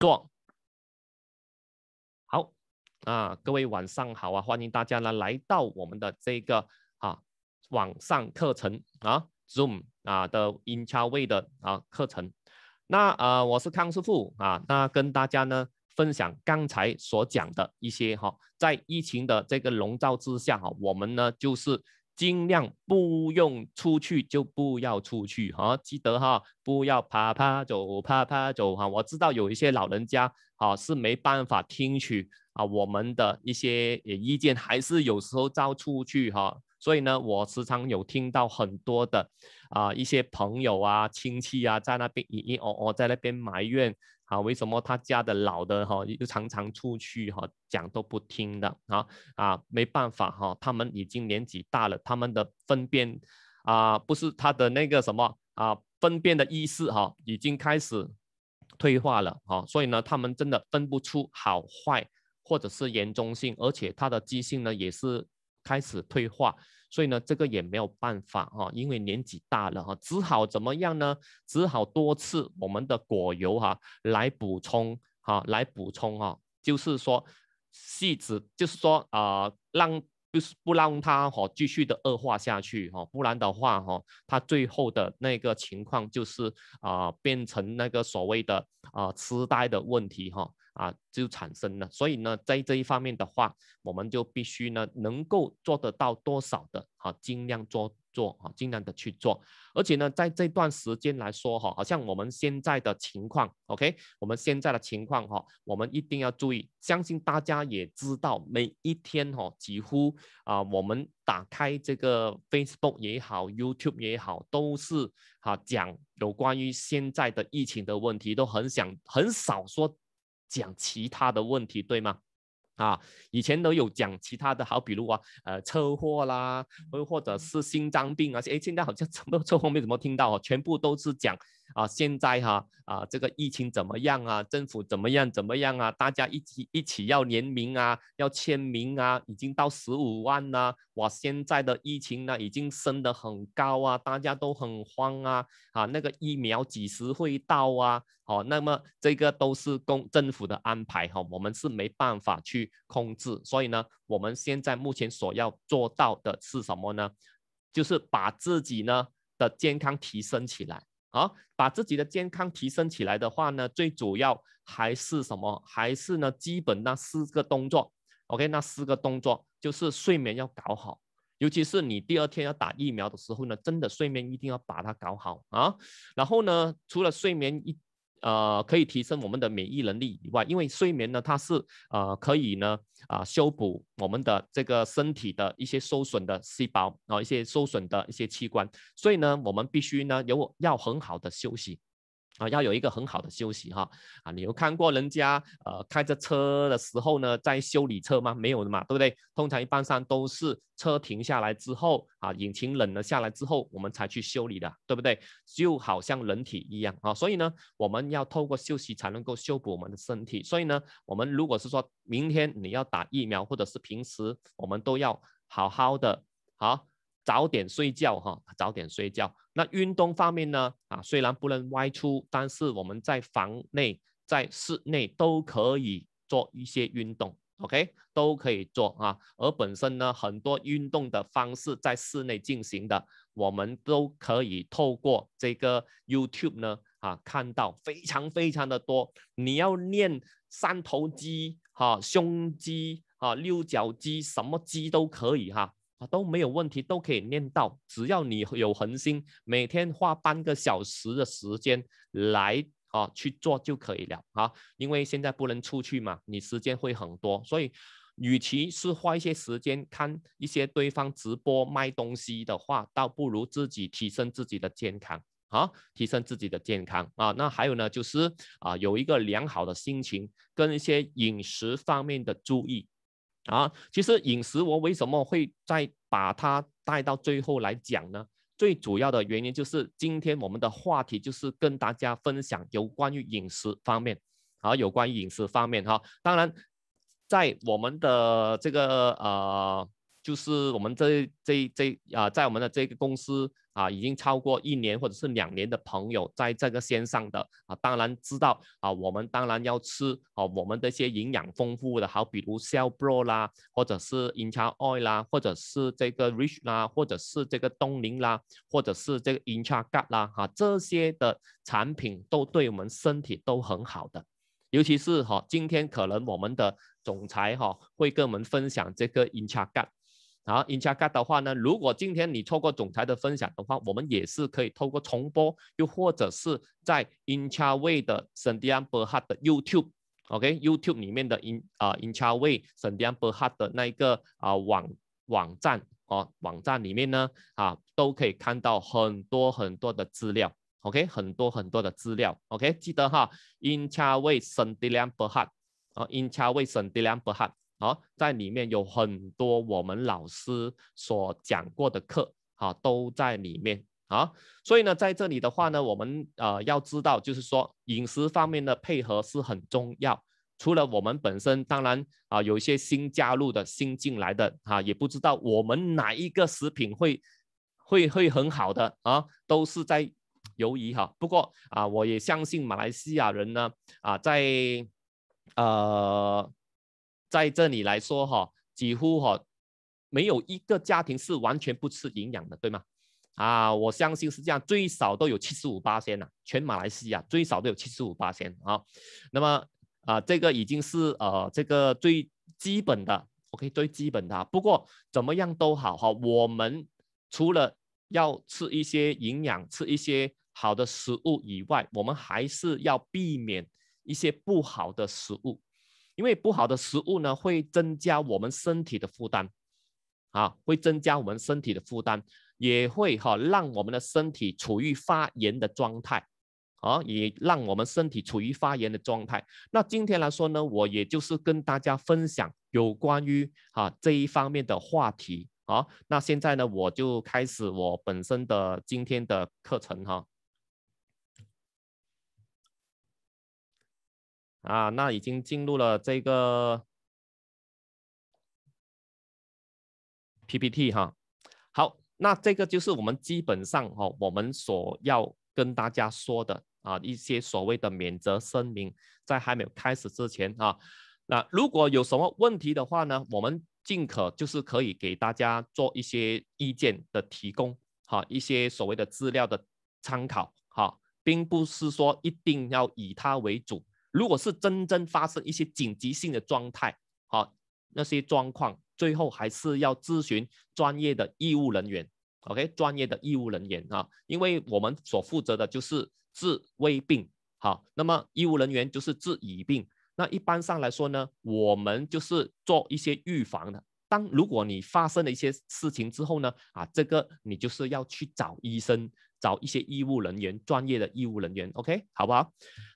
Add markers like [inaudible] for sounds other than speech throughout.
壮，好啊，各位晚上好啊，欢迎大家呢来到我们的这个啊网上课程啊 Zoom 啊的 In w a y 的啊课程。那呃，我是康师傅啊，那跟大家呢分享刚才所讲的一些哈，在疫情的这个笼罩之下哈，我们呢就是。尽量不用出去就不要出去哈，记得哈，不要爬爬走爬爬走哈。我知道有一些老人家啊是没办法听取啊我们的一些意见，还是有时候照出去哈。所以呢，我时常有听到很多的啊一些朋友啊亲戚啊在那边咦咦哦哦在那边埋怨。啊，为什么他家的老的哈，就常常出去哈，讲都不听的啊啊，没办法哈，他们已经年纪大了，他们的分辨啊，不是他的那个什么啊，分辨的意识哈，已经开始退化了啊，所以呢，他们真的分不出好坏，或者是严重性，而且他的记性呢，也是开始退化。所以呢，这个也没有办法哈，因为年纪大了哈，只好怎么样呢？只好多次我们的果油哈，来补充哈，来补充啊，就是说，细致，就是说啊，让不不让他哈继续的恶化下去哈，不然的话哈，他最后的那个情况就是啊，变成那个所谓的啊痴呆的问题哈。啊，就产生了，所以呢，在这一方面的话，我们就必须呢，能够做得到多少的，哈，尽量做做，哈，尽量的去做。而且呢，在这段时间来说，哈，好像我们现在的情况，OK，我们现在的情况，哈，我们一定要注意。相信大家也知道，每一天，哈，几乎啊，我们打开这个 Facebook 也好，YouTube 也好，都是哈，讲有关于现在的疫情的问题，都很想很少说。讲其他的问题对吗？啊，以前都有讲其他的好，比如啊，呃，车祸啦，或或者是心脏病啊，哎，现在好像什么车祸没怎么听到哦，全部都是讲。啊，现在哈啊，这个疫情怎么样啊？政府怎么样怎么样啊？大家一起一起要联名啊，要签名啊，已经到十五万啦。哇，现在的疫情呢，已经升的很高啊，大家都很慌啊啊！那个疫苗几时会到啊？好，那么这个都是公政府的安排哈，我们是没办法去控制。所以呢，我们现在目前所要做到的是什么呢？就是把自己呢的健康提升起来。好，把自己的健康提升起来的话呢，最主要还是什么？还是呢，基本那四个动作。OK，那四个动作就是睡眠要搞好，尤其是你第二天要打疫苗的时候呢，真的睡眠一定要把它搞好啊。然后呢，除了睡眠一。呃，可以提升我们的免疫能力以外，因为睡眠呢，它是呃，可以呢，啊，修补我们的这个身体的一些受损的细胞，啊、一些受损的一些器官，所以呢，我们必须呢有要很好的休息。啊，要有一个很好的休息哈，啊，你有看过人家呃开着车的时候呢在修理车吗？没有的嘛，对不对？通常一般上都是车停下来之后啊，引擎冷了下来之后，我们才去修理的，对不对？就好像人体一样啊，所以呢，我们要透过休息才能够修补我们的身体。所以呢，我们如果是说明天你要打疫苗，或者是平时我们都要好好的好。早点睡觉哈，早点睡觉。那运动方面呢？啊，虽然不能外出，但是我们在房内、在室内都可以做一些运动。OK，都可以做啊。而本身呢，很多运动的方式在室内进行的，我们都可以透过这个 YouTube 呢，啊，看到非常非常的多。你要练三头肌哈、胸肌哈、六角肌，什么肌都可以哈。啊都没有问题，都可以念到，只要你有恒心，每天花半个小时的时间来啊去做就可以了啊。因为现在不能出去嘛，你时间会很多，所以，与其是花一些时间看一些对方直播卖东西的话，倒不如自己提升自己的健康啊，提升自己的健康啊。那还有呢，就是啊，有一个良好的心情跟一些饮食方面的注意。啊，其实饮食我为什么会再把它带到最后来讲呢？最主要的原因就是今天我们的话题就是跟大家分享有关于饮食方面，好，有关于饮食方面哈。当然，在我们的这个呃。就是我们这这这啊，在我们的这个公司啊，已经超过一年或者是两年的朋友，在这个线上的啊，当然知道啊，我们当然要吃啊，我们的一些营养丰富的，好比如 c e l l bro 啦，或者是 i n t h a oil 啦，或者是这个 rich 啦，或者是这个东宁啦，或者是这个 i n t h a gut 啦，哈，这些的产品都对我们身体都很好的，尤其是哈，今天可能我们的总裁哈会跟我们分享这个 i n t h a gut。好，Incha g a 的话呢，如果今天你错过总裁的分享的话，我们也是可以透过重播，又或者是在 Incha w a i 的 s a n d i a m Perhad 的 YouTube，OK，YouTube 里面的 In 啊 Incha w a i s a n d i a m Perhad 的那一个啊网网站哦，网站里面呢啊都可以看到很多很多的资料，OK，很多很多的资料，OK，记得哈，Incha w a i s a n d i a m Perhad，啊，Incha w a i s a n d i a m Perhad。好，在里面有很多我们老师所讲过的课，哈，都在里面啊。所以呢，在这里的话呢，我们呃要知道，就是说饮食方面的配合是很重要。除了我们本身，当然啊，有一些新加入的、新进来的，哈，也不知道我们哪一个食品会会会很好的啊，都是在犹疑哈。不过啊，我也相信马来西亚人呢，啊，在呃。在这里来说哈，几乎哈没有一个家庭是完全不吃营养的，对吗？啊，我相信是这样，最少都有七十五八千呐，全马来西亚最少都有七十五八千啊。那么啊，这个已经是呃这个最基本的，OK 最基本的。不过怎么样都好哈，我们除了要吃一些营养、吃一些好的食物以外，我们还是要避免一些不好的食物。因为不好的食物呢，会增加我们身体的负担，啊，会增加我们身体的负担，也会哈让我们的身体处于发炎的状态，啊，也让我们身体处于发炎的状态。那今天来说呢，我也就是跟大家分享有关于哈这一方面的话题，啊，那现在呢，我就开始我本身的今天的课程哈。啊，那已经进入了这个 P P T 哈。好，那这个就是我们基本上哈，我们所要跟大家说的啊，一些所谓的免责声明，在还没有开始之前啊。那如果有什么问题的话呢，我们尽可就是可以给大家做一些意见的提供，哈，一些所谓的资料的参考，哈，并不是说一定要以它为主。如果是真正发生一些紧急性的状态，好，那些状况最后还是要咨询专业的医务人员。OK，专业的医务人员啊，因为我们所负责的就是治危病，好，那么医务人员就是治已病。那一般上来说呢，我们就是做一些预防的。当如果你发生了一些事情之后呢，啊，这个你就是要去找医生。找一些医务人员，专业的医务人员，OK，好不好？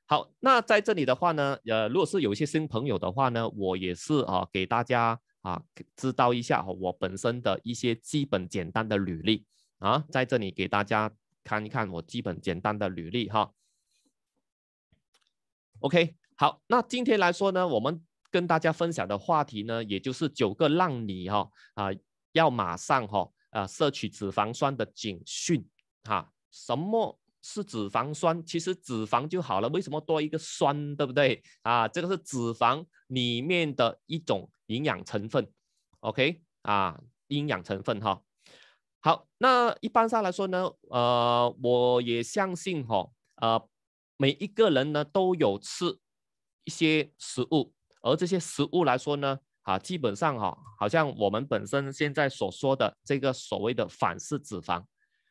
好，那在这里的话呢，呃，如果是有一些新朋友的话呢，我也是啊，给大家啊知道一下我本身的一些基本简单的履历啊，在这里给大家看一看我基本简单的履历哈。OK，好，那今天来说呢，我们跟大家分享的话题呢，也就是九个让你哈啊要马上哈啊摄取脂肪酸的警讯哈。什么是脂肪酸？其实脂肪就好了，为什么多一个酸，对不对啊？这个是脂肪里面的一种营养成分。OK 啊，营养成分哈。好，那一般上来说呢，呃，我也相信哈，呃，每一个人呢都有吃一些食物，而这些食物来说呢，啊，基本上哈，好像我们本身现在所说的这个所谓的反式脂肪。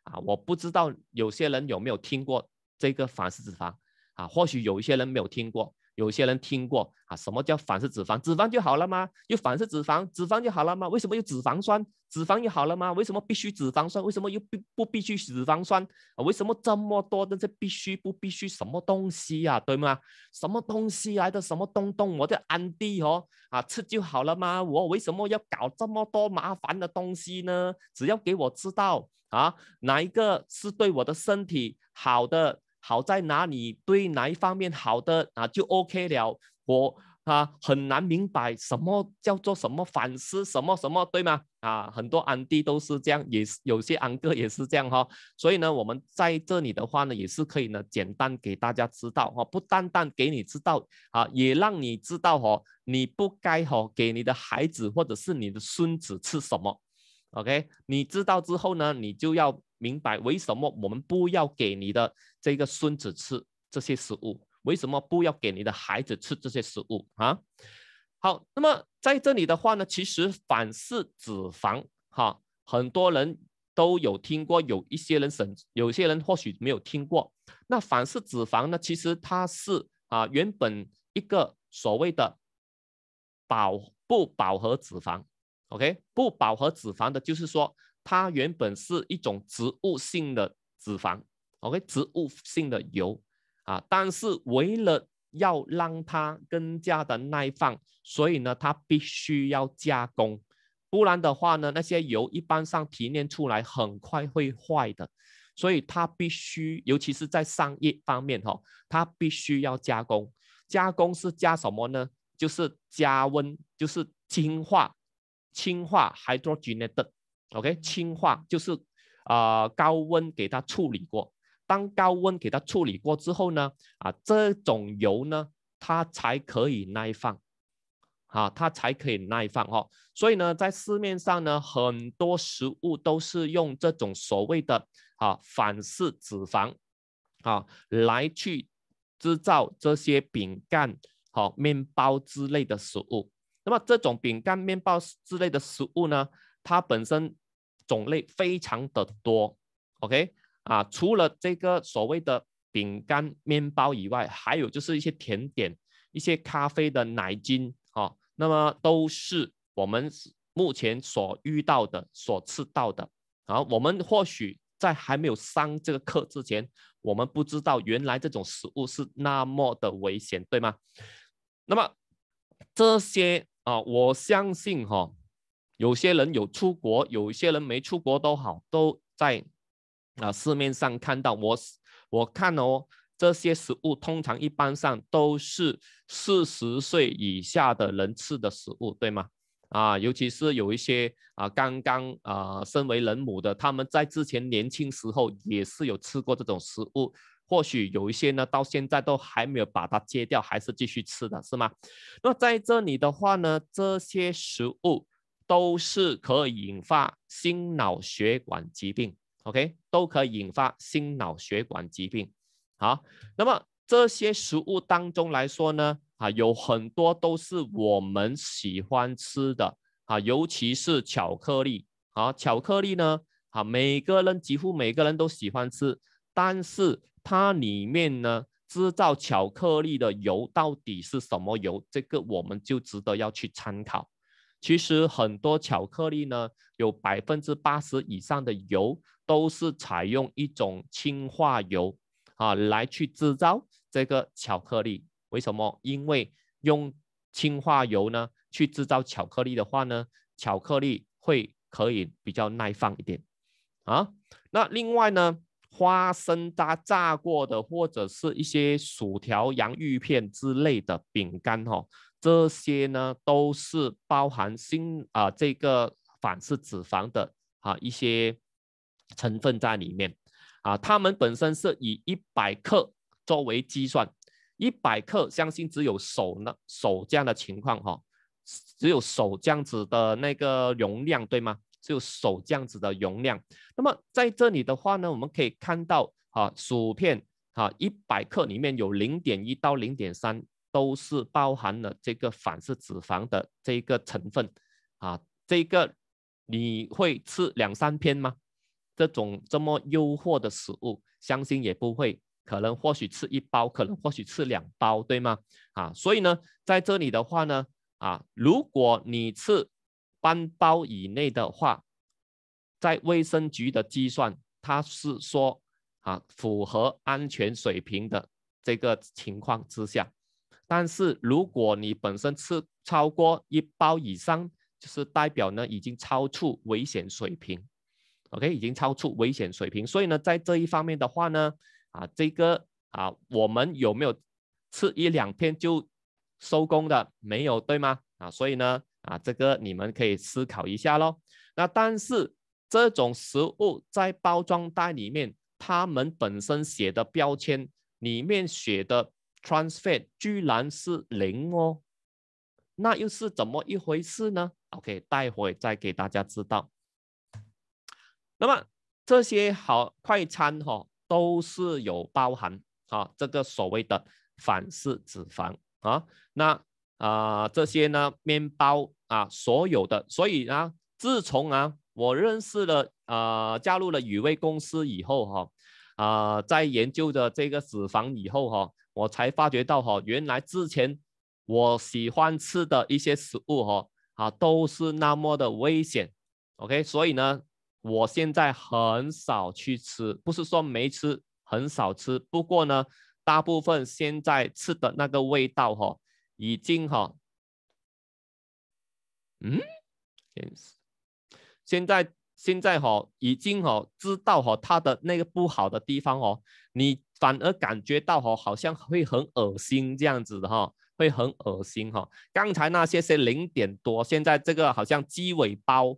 啊，我不知道有些人有没有听过这个反式脂肪，啊，或许有一些人没有听过。有些人听过啊，什么叫反式脂肪？脂肪就好了吗？又反式脂肪，脂肪就好了吗？为什么有脂肪酸？脂肪就好了吗？为什么必须脂肪酸？为什么又必不必须脂肪酸？啊，为什么这么多的这必须不必须什么东西呀？对吗？什么东西来的什么东东？我的安迪哦，啊，吃就好了吗？我为什么要搞这么多麻烦的东西呢？只要给我知道啊，哪一个是对我的身体好的？好在哪里？对哪一方面好的啊，就 OK 了。我啊很难明白什么叫做什么反思，什么什么，对吗？啊，很多安弟都是这样，也是有些安哥也是这样哈。所以呢，我们在这里的话呢，也是可以呢，简单给大家知道哈，不单单给你知道啊，也让你知道哈，你不该哦给你的孩子或者是你的孙子吃什么。OK，你知道之后呢，你就要。明白为什么我们不要给你的这个孙子吃这些食物？为什么不要给你的孩子吃这些食物啊？好，那么在这里的话呢，其实反式脂肪，哈，很多人都有听过，有一些人省，有些人或许没有听过。那反式脂肪呢？其实它是啊，原本一个所谓的饱不饱和脂肪，OK，不饱和脂肪的就是说。它原本是一种植物性的脂肪，OK，植物性的油啊，但是为了要让它更加的耐放，所以呢，它必须要加工，不然的话呢，那些油一般上提炼出来很快会坏的，所以它必须，尤其是在商业方面哈，它必须要加工。加工是加什么呢？就是加温，就是氢化，氢化 （hydrogenated）。OK，氢化就是啊高温给它处理过，当高温给它处理过之后呢，啊这种油呢它才可以耐放，好，它才可以耐放哈，所以呢在市面上呢很多食物都是用这种所谓的啊反式脂肪啊来去制造这些饼干、好面包之类的食物。那么这种饼干、面包之类的食物呢，它本身。种类非常的多，OK 啊，除了这个所谓的饼干、面包以外，还有就是一些甜点、一些咖啡的奶精，哈，那么都是我们目前所遇到的、所吃到的。好，我们或许在还没有上这个课之前，我们不知道原来这种食物是那么的危险，对吗？那么这些啊，我相信哈。有些人有出国，有一些人没出国都好，都在啊市面上看到我，我看哦，这些食物通常一般上都是四十岁以下的人吃的食物，对吗？啊，尤其是有一些啊刚刚啊身为人母的，他们在之前年轻时候也是有吃过这种食物，或许有一些呢到现在都还没有把它戒掉，还是继续吃的是吗？那在这里的话呢，这些食物。都是可以引发心脑血管疾病，OK，都可以引发心脑血管疾病。好，那么这些食物当中来说呢，啊，有很多都是我们喜欢吃的，啊，尤其是巧克力，啊，巧克力呢，啊，每个人几乎每个人都喜欢吃，但是它里面呢，制造巧克力的油到底是什么油，这个我们就值得要去参考。其实很多巧克力呢，有百分之八十以上的油都是采用一种氢化油，啊，来去制造这个巧克力。为什么？因为用氢化油呢去制造巧克力的话呢，巧克力会可以比较耐放一点，啊。那另外呢，花生渣炸过的，或者是一些薯条、洋芋片之类的饼干，哈。这些呢都是包含新啊这个反式脂肪的啊一些成分在里面啊，它们本身是以一百克作为计算，一百克相信只有手呢手这样的情况哈，只有手这样子的那个容量对吗？只有手这样子的容量。那么在这里的话呢，我们可以看到啊薯片啊一百克里面有零点一到零点三。都是包含了这个反式脂肪的这个成分啊，这个你会吃两三片吗？这种这么诱惑的食物，相信也不会，可能或许吃一包，可能或许吃两包，对吗？啊，所以呢，在这里的话呢，啊，如果你吃半包以内的话，在卫生局的计算，它是说啊，符合安全水平的这个情况之下。但是如果你本身吃超过一包以上，就是代表呢已经超出危险水平。OK，已经超出危险水平。所以呢，在这一方面的话呢，啊，这个啊，我们有没有吃一两片就收工的？没有，对吗？啊，所以呢，啊，这个你们可以思考一下喽。那但是这种食物在包装袋里面，他们本身写的标签里面写的。Transfer 居然是零哦，那又是怎么一回事呢？OK，待会再给大家知道。那么这些好快餐哈都是有包含哈这个所谓的反式脂肪啊，那啊这些呢面包啊所有的，所以呢，自从啊我认识了啊加入了雨薇公司以后哈啊，在研究的这个脂肪以后哈。我才发觉到哈，原来之前我喜欢吃的一些食物哈啊都是那么的危险。OK，所以呢，我现在很少去吃，不是说没吃，很少吃。不过呢，大部分现在吃的那个味道哈，已经哈，嗯，现在现在哈已经哦知道哈它的那个不好的地方哦，你。反而感觉到哈，好像会很恶心这样子的哈，会很恶心哈。刚才那些是零点多，现在这个好像鸡尾包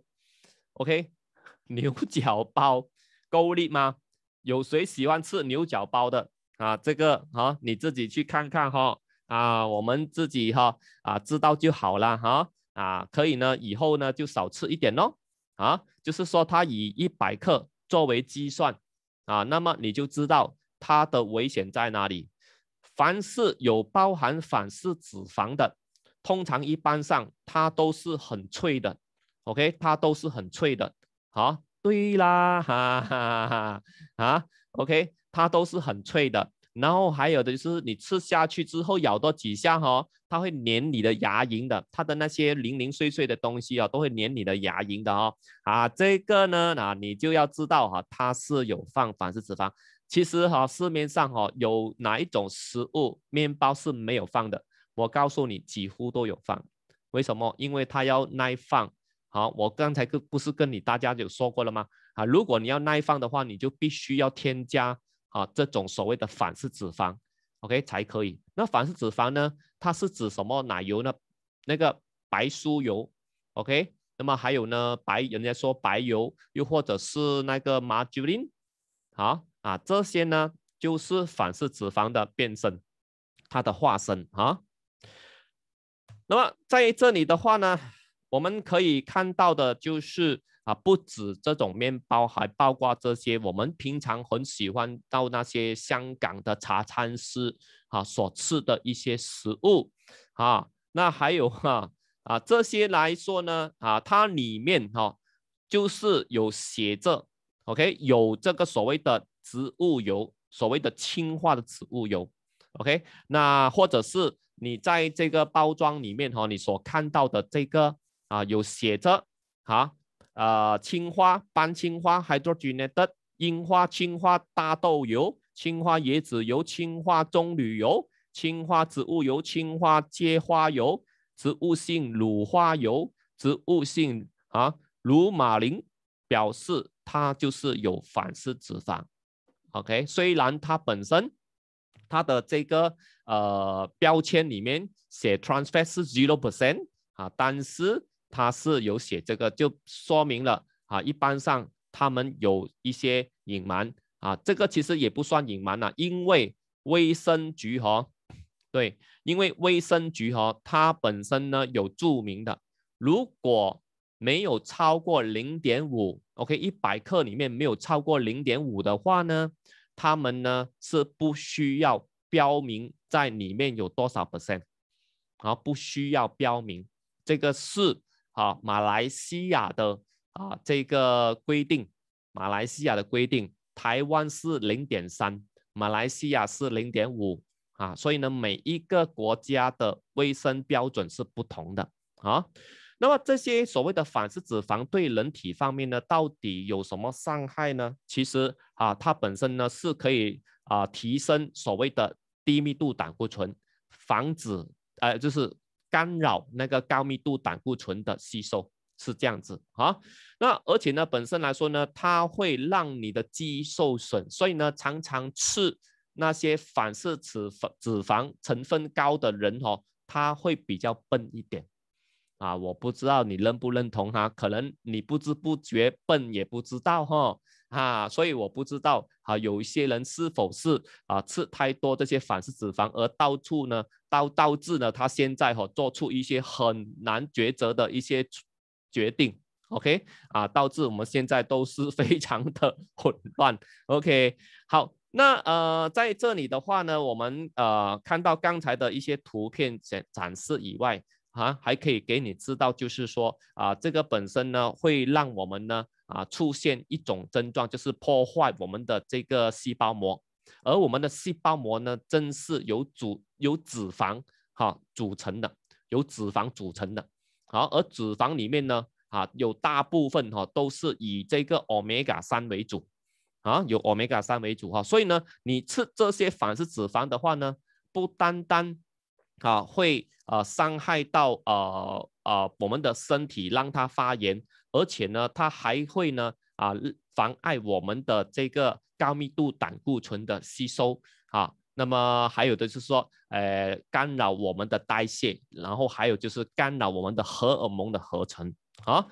，OK，[laughs] 牛角包，够力吗？有谁喜欢吃牛角包的啊？这个啊，你自己去看看哈。啊，我们自己哈啊知道就好了哈。啊，可以呢，以后呢就少吃一点喽。啊，就是说它以一百克作为计算啊，那么你就知道。它的危险在哪里？凡是有包含反式脂肪的，通常一般上它都是很脆的。OK，它都是很脆的。好，对啦，哈哈哈哈啊，OK，它都是很脆的。然后还有的就是你吃下去之后咬多几下哈，它会粘你的牙龈的。它的那些零零碎碎的东西啊，都会粘你的牙龈的哦。啊，这个呢，那你就要知道哈，它是有放反式脂肪。其实哈，市面上哈有哪一种食物面包是没有放的？我告诉你，几乎都有放。为什么？因为它要耐放。好，我刚才跟不是跟你大家有说过了吗？啊，如果你要耐放的话，你就必须要添加啊这种所谓的反式脂肪，OK 才可以。那反式脂肪呢？它是指什么？奶油呢？那个白酥油，OK。那么还有呢？白人家说白油，又或者是那个马油林，好。啊，这些呢，就是反式脂肪的变身，它的化身啊。那么在这里的话呢，我们可以看到的就是啊，不止这种面包，还包括这些我们平常很喜欢到那些香港的茶餐师啊所吃的一些食物啊。那还有哈啊，这些来说呢啊，它里面哈就是有写着。OK，有这个所谓的植物油，所谓的氢化的植物油。OK，那或者是你在这个包装里面哈，你所看到的这个啊，有写着哈、啊，呃，青花、斑青花、hydrogenated、樱花、青花、大豆油、青花椰子油、青花棕榈油、青花植物油、青花接花油、植物性乳花油、植物性啊，乳马林表示。它就是有反式脂肪，OK？虽然它本身它的这个呃标签里面写 trans fat 是 zero percent 啊，但是它是有写这个，就说明了啊，一般上他们有一些隐瞒啊，这个其实也不算隐瞒了，因为卫生局和对，因为卫生局和它本身呢有注明的，如果。没有超过零点五，OK，一百克里面没有超过零点五的话呢，他们呢是不需要标明在里面有多少 percent，啊，不需要标明这个是啊马来西亚的啊这个规定，马来西亚的规定，台湾是零点三，马来西亚是零点五啊，所以呢，每一个国家的卫生标准是不同的啊。那么这些所谓的反式脂肪对人体方面呢，到底有什么伤害呢？其实啊，它本身呢是可以啊提升所谓的低密度胆固醇，防止呃就是干扰那个高密度胆固醇的吸收，是这样子啊。那而且呢，本身来说呢，它会让你的肌受损，所以呢，常常吃那些反式脂脂肪成分高的人哦，他会比较笨一点。啊，我不知道你认不认同哈，可能你不知不觉笨也不知道哈啊，所以我不知道啊，有一些人是否是啊吃太多这些反式脂肪，而到处呢导导致呢他现在哈做出一些很难抉择的一些决定，OK 啊，导致我们现在都是 [laughs] 非常的混乱，OK 好，那呃在这里的话呢，我们呃看到刚才的一些图片展展示以外。啊，还可以给你知道，就是说啊，这个本身呢，会让我们呢啊出现一种症状，就是破坏我们的这个细胞膜，而我们的细胞膜呢，真是由组由脂肪哈组成的，由脂肪组成的。好，而脂肪里面呢，啊，有大部分哈都是以这个 omega 三为主，啊，有 omega 三为主哈，所以呢，你吃这些反式脂肪的话呢，不单单啊会。啊，伤害到啊啊我们的身体，让它发炎，而且呢，它还会呢啊妨碍我们的这个高密度胆固醇的吸收啊。那么还有的就是说，呃，干扰我们的代谢，然后还有就是干扰我们的荷尔蒙的合成啊。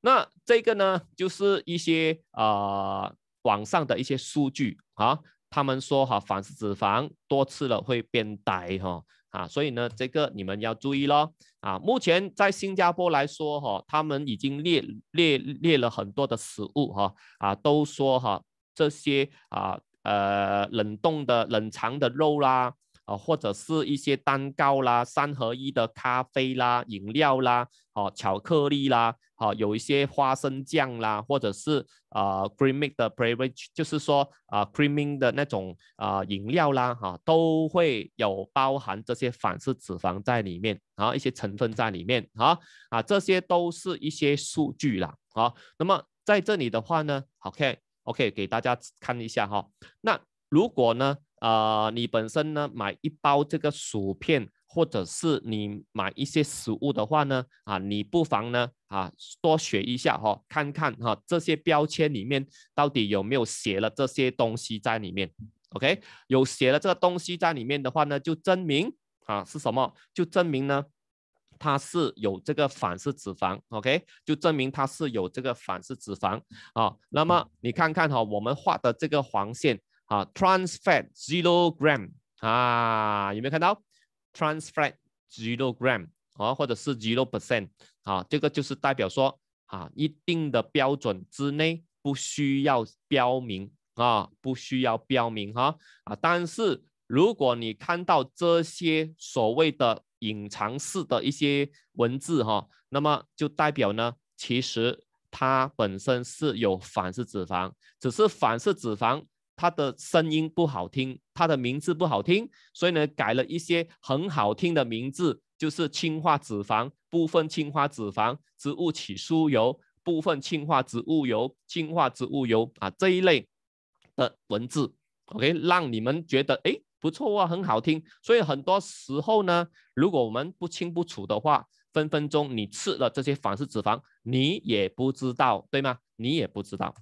那这个呢，就是一些啊网上的一些数据啊，他们说哈，反式脂肪多吃了会变呆哈。啊，所以呢，这个你们要注意咯。啊，目前在新加坡来说，哈，他们已经列列列了很多的食物，哈，啊，都说哈，这些啊，呃，冷冻的、冷藏的肉啦，啊，或者是一些蛋糕啦、三合一的咖啡啦、饮料啦，好，巧克力啦。好，有一些花生酱啦，或者是啊 c r e a m i n 的 p r e v e i o 就是说啊，creaming 的那种啊饮料啦，哈，都会有包含这些反式脂肪在里面，然后一些成分在里面，啊啊，这些都是一些数据啦，好，那么在这里的话呢，OK OK，给大家看一下哈，那如果呢，啊，你本身呢买一包这个薯片。或者是你买一些食物的话呢，啊，你不妨呢，啊，多学一下哈，看看哈，这些标签里面到底有没有写了这些东西在里面？OK，有写了这个东西在里面的话呢，就证明啊是什么？就证明呢，它是有这个反式脂肪，OK，就证明它是有这个反式脂肪啊。那么你看看哈，我们画的这个黄线啊，trans fat zero gram 啊，有没有看到？Trans fat zero gram 啊，或者是 zero percent 啊，这个就是代表说啊，一定的标准之内不需要标明啊，不需要标明哈啊。但是如果你看到这些所谓的隐藏式的一些文字哈，那么就代表呢，其实它本身是有反式脂肪，只是反式脂肪。它的声音不好听，它的名字不好听，所以呢，改了一些很好听的名字，就是“氢化脂肪部分”、“氢化脂肪植物起酥油部分”、“氢化植物油”、“氢化植物油”啊这一类的文字，OK，让你们觉得哎不错啊，很好听。所以很多时候呢，如果我们不清不楚的话，分分钟你吃了这些反式脂肪，你也不知道对吗？你也不知道。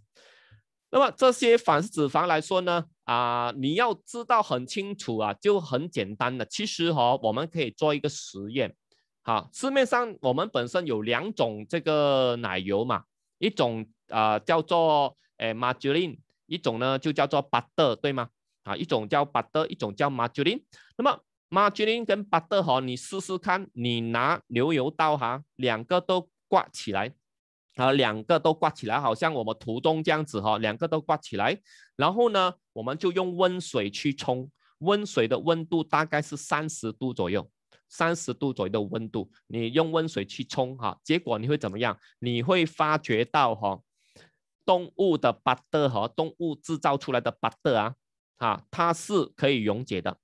那么这些反式脂肪来说呢，啊，你要知道很清楚啊，就很简单的。其实哈，我们可以做一个实验。好，市面上我们本身有两种这个奶油嘛，一种啊叫做诶马吉林，一种呢就叫做巴德，对吗？啊，一种叫巴德，一种叫马吉林。那么马吉林跟巴德哈，你试试看，你拿牛油刀哈，两个都挂起来。啊，两个都挂起来，好像我们图中这样子哈，两个都挂起来，然后呢，我们就用温水去冲，温水的温度大概是三十度左右，三十度左右的温度，你用温水去冲哈，结果你会怎么样？你会发觉到哈，动物的巴德和动物制造出来的巴德啊，啊，它是可以溶解的，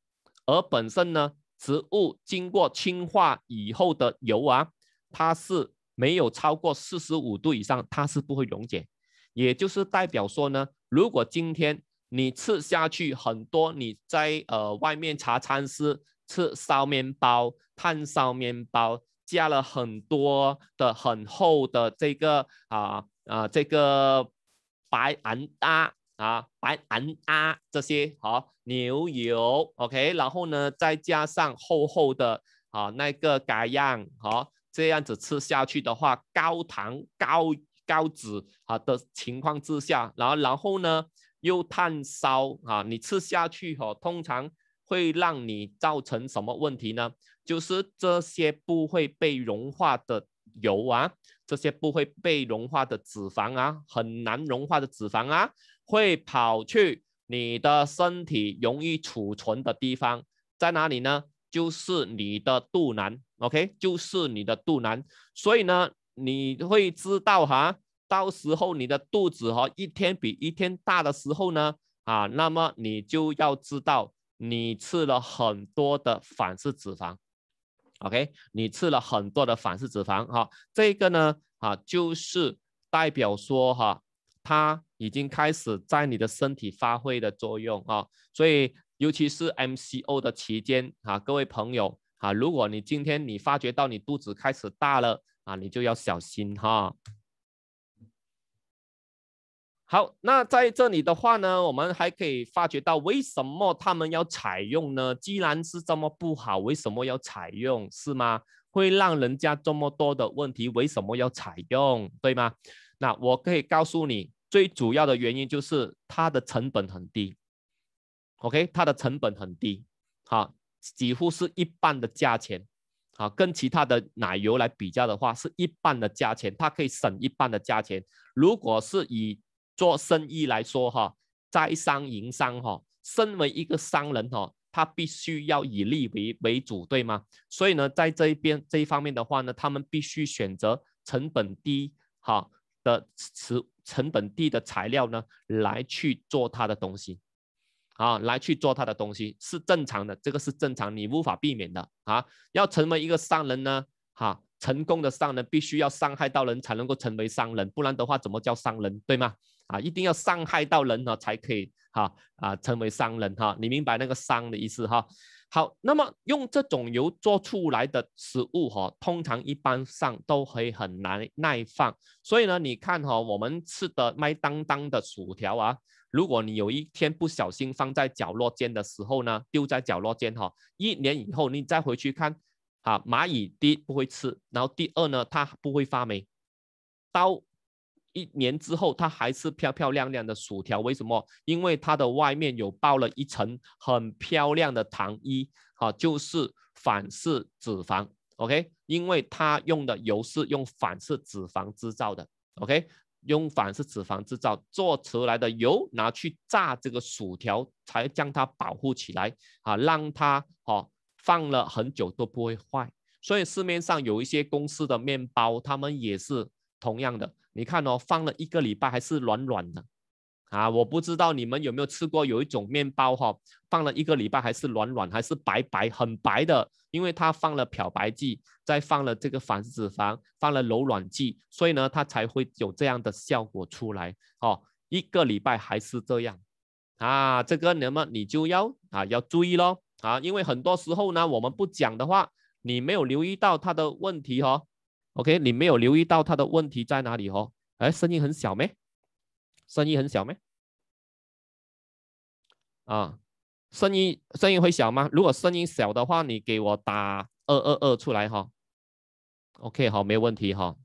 而本身呢，植物经过氢化以后的油啊，它是。没有超过四十五度以上，它是不会溶解，也就是代表说呢，如果今天你吃下去很多，你在呃外面茶餐室吃烧面包、炭烧面包，加了很多的很厚的这个啊啊这个白兰啊啊白兰啊这些好牛油，OK，然后呢再加上厚厚的啊那个咖样好。这样子吃下去的话，高糖、高高脂啊的情况之下，然后然后呢又炭烧啊，你吃下去哈，通常会让你造成什么问题呢？就是这些不会被融化的油啊，这些不会被融化的脂肪啊，很难融化的脂肪啊，会跑去你的身体容易储存的地方在哪里呢？就是你的肚腩。OK，就是你的肚腩，所以呢，你会知道哈，到时候你的肚子哈一天比一天大的时候呢，啊，那么你就要知道你吃了很多的反式脂肪，OK，你吃了很多的反式脂肪哈，这个呢，啊，就是代表说哈，它已经开始在你的身体发挥的作用啊，所以尤其是 MCO 的期间啊，各位朋友。啊，如果你今天你发觉到你肚子开始大了啊，你就要小心哈。好，那在这里的话呢，我们还可以发觉到为什么他们要采用呢？既然是这么不好，为什么要采用？是吗？会让人家这么多的问题，为什么要采用？对吗？那我可以告诉你，最主要的原因就是它的成本很低。OK，它的成本很低。好。几乎是一半的价钱，啊，跟其他的奶油来比较的话，是一半的价钱，它可以省一半的价钱。如果是以做生意来说，哈，在商营商，哈，身为一个商人，哈，他必须要以利为为主，对吗？所以呢，在这一边这一方面的话呢，他们必须选择成本低，哈的成成本低的材料呢，来去做他的东西。啊，来去做他的东西是正常的，这个是正常，你无法避免的啊。要成为一个商人呢，哈，成功的商人必须要伤害到人才能够成为商人，不然的话怎么叫商人，对吗？啊，一定要伤害到人呢才可以哈啊，成为商人哈，你明白那个“伤”的意思哈？好，那么用这种油做出来的食物哈，通常一般上都会很难耐放，所以呢，你看哈，我们吃的麦当当的薯条啊。如果你有一天不小心放在角落间的时候呢，丢在角落间哈，一年以后你再回去看，啊，蚂蚁第一不会吃，然后第二呢，它不会发霉，到一年之后它还是漂漂亮亮的薯条，为什么？因为它的外面有包了一层很漂亮的糖衣，啊，就是反式脂肪，OK，因为它用的油是用反式脂肪制造的，OK。用反式脂肪制造做出来的油，拿去炸这个薯条，才将它保护起来啊，让它哦放了很久都不会坏。所以市面上有一些公司的面包，他们也是同样的。你看哦，放了一个礼拜还是软软的。啊，我不知道你们有没有吃过有一种面包哈，放了一个礼拜还是软软，还是白白，很白的，因为它放了漂白剂，再放了这个反脂肪，放了柔软剂，所以呢，它才会有这样的效果出来哦。一个礼拜还是这样，啊，这个你们你就要啊要注意喽啊，因为很多时候呢，我们不讲的话，你没有留意到它的问题哦。OK，你没有留意到它的问题在哪里哦？哎，声音很小没？声音很小咩？啊，声音声音会小吗？如果声音小的话，你给我打二二二出来哈。OK，好，没问题哈。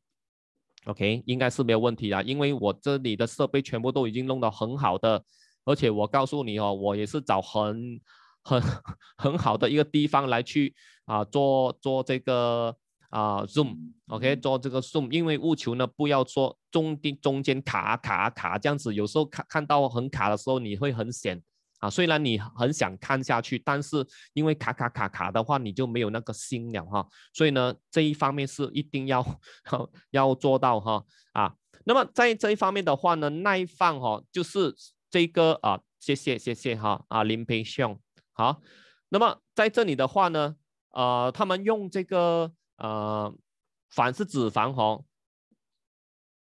OK，应该是没有问题啊，因为我这里的设备全部都已经弄到很好的，而且我告诉你哦，我也是找很很 [laughs] 很好的一个地方来去啊做做这个。啊，zoom，OK，做这个 zoom，因为务求呢，不要说中间中间卡卡卡这样子，有时候看看到很卡的时候，你会很显。啊，虽然你很想看下去，但是因为卡卡卡卡的话，你就没有那个心了哈，所以呢，这一方面是一定要要做到哈啊。那么在这一方面的话呢，耐放哈，就是这个啊，谢谢谢谢哈啊，林培兄，好，那么在这里的话呢，啊，他们用这个。呃，凡是脂肪哈，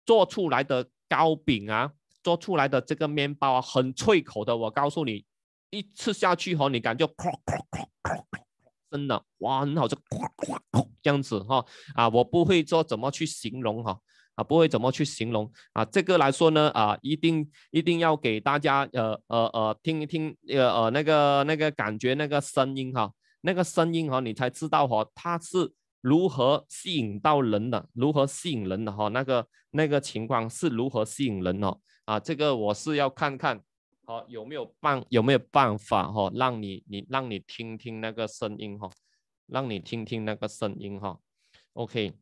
做出来的糕饼啊，做出来的这个面包啊，很脆口的。我告诉你，一吃下去哈，你感觉 [sniffs] 真的哇，很好吃，[sniffs] 这样子哈。啊，我不会说怎么去形容哈，啊，不会怎么去形容啊。这个来说呢，啊，一定一定要给大家呃呃呃听一听呃呃那个那个感觉那个声音哈，那个声音哈，你才知道哈，它是。如何吸引到人的？如何吸引人的？哈，那个那个情况是如何吸引人哦啊，这个我是要看看，好有没有办有没有办法哈，让你你让你听听那个声音哈，让你听听那个声音哈。OK，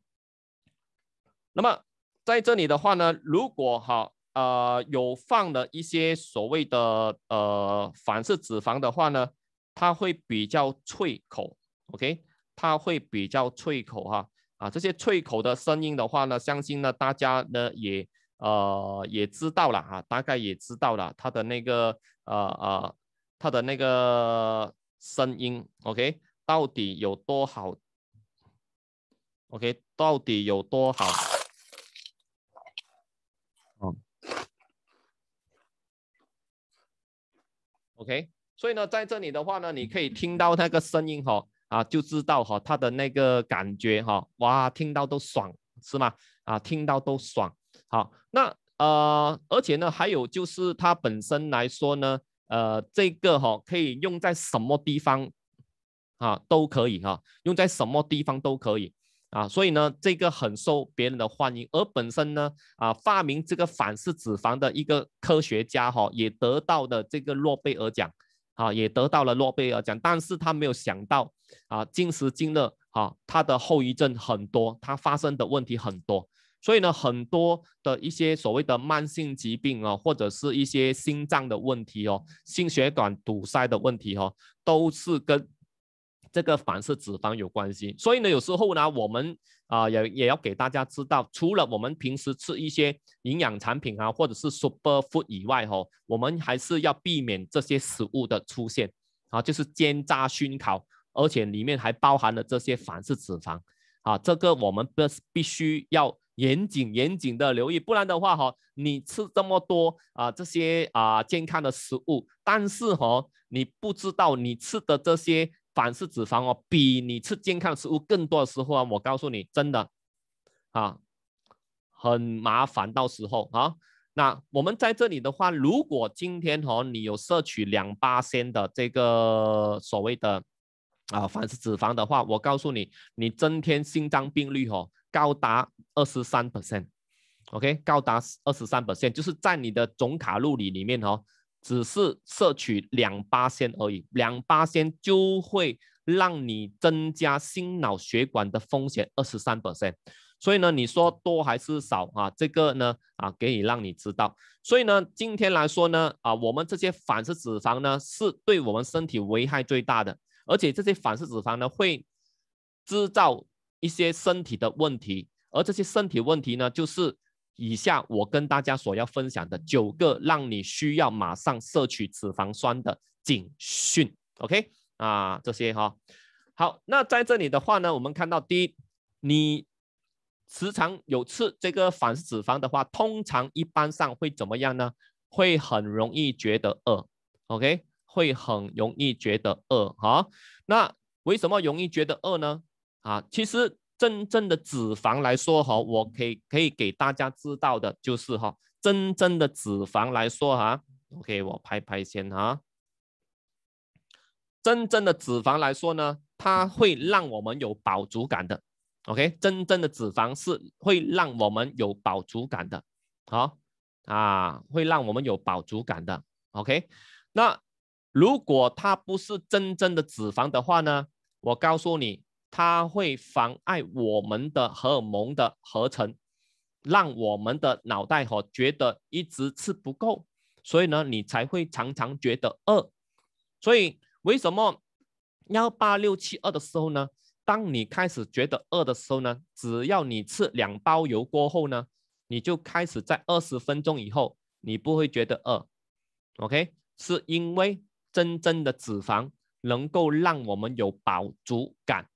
那么在这里的话呢，如果哈呃有放了一些所谓的呃反式脂肪的话呢，它会比较脆口。OK。它会比较脆口哈，啊，这些脆口的声音的话呢，相信呢大家呢也呃也知道了啊，大概也知道了它的那个呃呃它的那个声音，OK，到底有多好？OK，到底有多好？嗯，OK，所以呢，在这里的话呢，你可以听到那个声音哈。啊，就知道哈，他的那个感觉哈，哇，听到都爽，是吗？啊，听到都爽。好，那呃，而且呢，还有就是它本身来说呢，呃，这个哈可以用在什么地方啊，都可以哈，用在什么地方都可以啊，所以呢，这个很受别人的欢迎。而本身呢，啊，发明这个反式脂肪的一个科学家哈，也得到的这个诺贝尔奖。啊，也得到了诺贝尔奖，但是他没有想到，啊，今时今日，啊，他的后遗症很多，他发生的问题很多，所以呢，很多的一些所谓的慢性疾病啊，或者是一些心脏的问题哦，心血管堵塞的问题哦，都是跟这个反式脂肪有关系，所以呢，有时候呢，我们。啊，也也要给大家知道，除了我们平时吃一些营养产品啊，或者是 super food 以外，哈，我们还是要避免这些食物的出现，啊，就是煎炸熏烤，而且里面还包含了这些反式脂肪，啊，这个我们必必须要严谨严谨的留意，不然的话，哈，你吃这么多啊，这些啊健康的食物，但是哈，你不知道你吃的这些。反式脂肪哦，比你吃健康食物更多的时候啊，我告诉你，真的啊，很麻烦。到时候啊，那我们在这里的话，如果今天哦，你有摄取两八仙的这个所谓的啊反式脂肪的话，我告诉你，你增添心脏病率哦，高达二十三 percent，OK，高达二十三 percent，就是在你的总卡路里里面哦。只是摄取两八仙而已，两八仙就会让你增加心脑血管的风险二十三 percent，所以呢，你说多还是少啊？这个呢，啊，可以让你知道。所以呢，今天来说呢，啊，我们这些反式脂肪呢，是对我们身体危害最大的，而且这些反式脂肪呢，会制造一些身体的问题，而这些身体问题呢，就是。以下我跟大家所要分享的九个让你需要马上摄取脂肪酸的警讯，OK 啊，这些哈。好，那在这里的话呢，我们看到第一，你时常有吃这个反式脂肪的话，通常一般上会怎么样呢？会很容易觉得饿，OK，会很容易觉得饿。哈，那为什么容易觉得饿呢？啊，其实。真正的脂肪来说，哈，我可以可以给大家知道的就是哈，真正的脂肪来说，哈，OK，我拍拍先啊。真正的脂肪来说呢，它会让我们有饱足感的，OK，真正的脂肪是会让我们有饱足感的，好啊，会让我们有饱足感的，OK。那如果它不是真正的脂肪的话呢，我告诉你。它会妨碍我们的荷尔蒙的合成，让我们的脑袋和觉得一直吃不够，所以呢，你才会常常觉得饿。所以为什么幺八六七二的时候呢？当你开始觉得饿的时候呢，只要你吃两包油过后呢，你就开始在二十分钟以后，你不会觉得饿。OK，是因为真正的脂肪能够让我们有饱足感。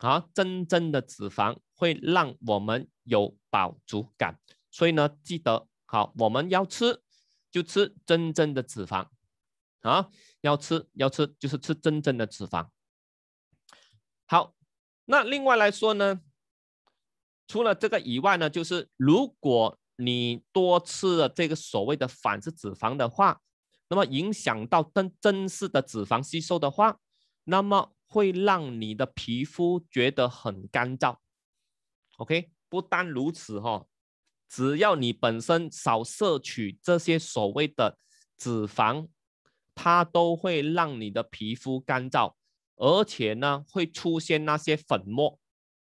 啊，真正的脂肪会让我们有饱足感，所以呢，记得好，我们要吃就吃真正的脂肪，啊，要吃要吃就是吃真正的脂肪。好，那另外来说呢，除了这个以外呢，就是如果你多吃了这个所谓的反式脂肪的话，那么影响到真真实的脂肪吸收的话，那么。会让你的皮肤觉得很干燥，OK？不单如此哈，只要你本身少摄取这些所谓的脂肪，它都会让你的皮肤干燥，而且呢会出现那些粉末，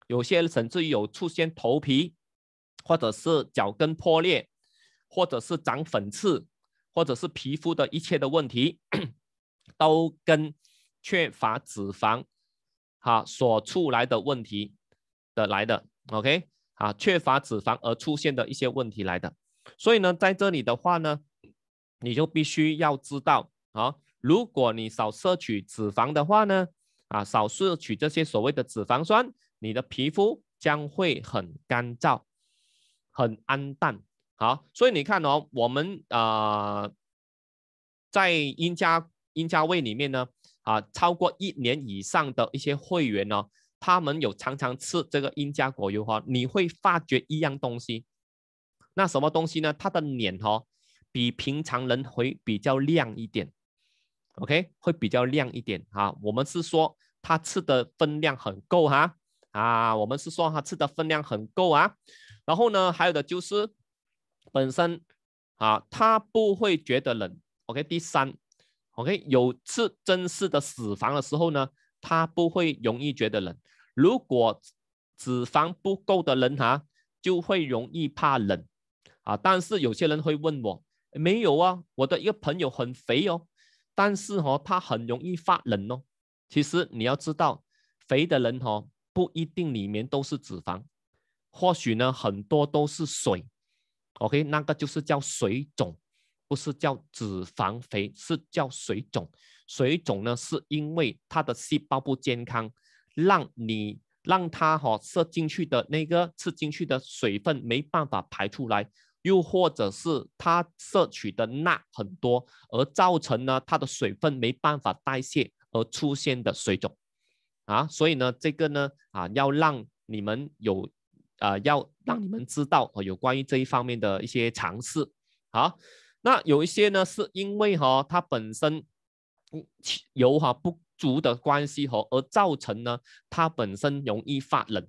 有些甚至有出现头皮或者是脚跟破裂，或者是长粉刺，或者是皮肤的一切的问题，都跟。缺乏脂肪，哈所出来的问题的来的，OK，啊，缺乏脂肪而出现的一些问题来的，所以呢，在这里的话呢，你就必须要知道，啊，如果你少摄取脂肪的话呢，啊，少摄取这些所谓的脂肪酸，你的皮肤将会很干燥、很暗淡。好，所以你看哦，我们啊，在阴家阴家卫里面呢。啊，超过一年以上的一些会员呢，他们有常常吃这个英加果油哈，你会发觉一样东西，那什么东西呢？他的脸哈，比平常人会比较亮一点，OK，会比较亮一点啊。我们是说他吃的分量很够哈，啊，我们是说哈吃的分量很够啊。然后呢，还有的就是本身啊，他不会觉得冷，OK，第三。OK，有次真实的脂肪的时候呢，他不会容易觉得冷。如果脂肪不够的人哈，就会容易怕冷啊。但是有些人会问我，没有啊，我的一个朋友很肥哦，但是哦，他很容易发冷哦。其实你要知道，肥的人哈不一定里面都是脂肪，或许呢很多都是水。OK，那个就是叫水肿。不是叫脂肪肥，是叫水肿。水肿呢，是因为它的细胞不健康，让你让它哈摄进去的那个吃进去的水分没办法排出来，又或者是它摄取的钠很多，而造成呢它的水分没办法代谢而出现的水肿。啊，所以呢，这个呢，啊，要让你们有，啊，要让你们知道有关于这一方面的一些常识。好。那有一些呢，是因为哈，它本身油哈不足的关系哈，而造成呢，它本身容易发冷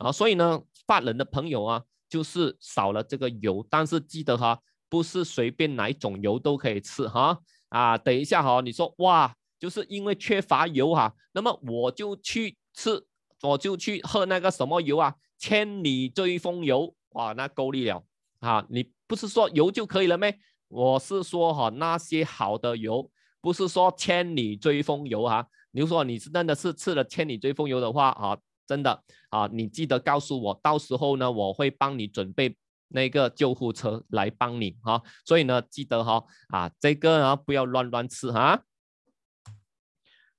啊。所以呢，发冷的朋友啊，就是少了这个油。但是记得哈，不是随便哪一种油都可以吃哈。啊，等一下哈，你说哇，就是因为缺乏油哈，那么我就去吃，我就去喝那个什么油啊，千里追风油哇，那够力了啊。你不是说油就可以了咩？我是说哈，那些好的油不是说千里追风油啊。比如说你是真的是吃了千里追风油的话啊，真的啊，你记得告诉我，到时候呢我会帮你准备那个救护车来帮你啊。所以呢，记得哈啊，这个啊不要乱乱吃啊。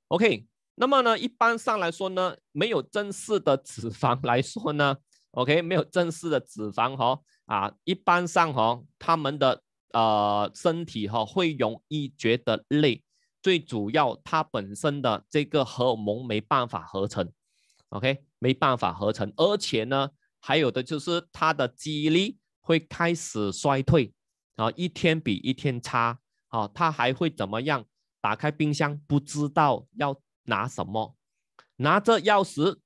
OK，那么呢，一般上来说呢，没有正式的脂肪来说呢，OK，没有正式的脂肪哈啊，一般上哈他们的。呃，身体哈会容易觉得累，最主要它本身的这个荷尔蒙没办法合成，OK，没办法合成，而且呢，还有的就是他的记忆力会开始衰退，啊，一天比一天差，啊，他还会怎么样？打开冰箱不知道要拿什么，拿着钥匙，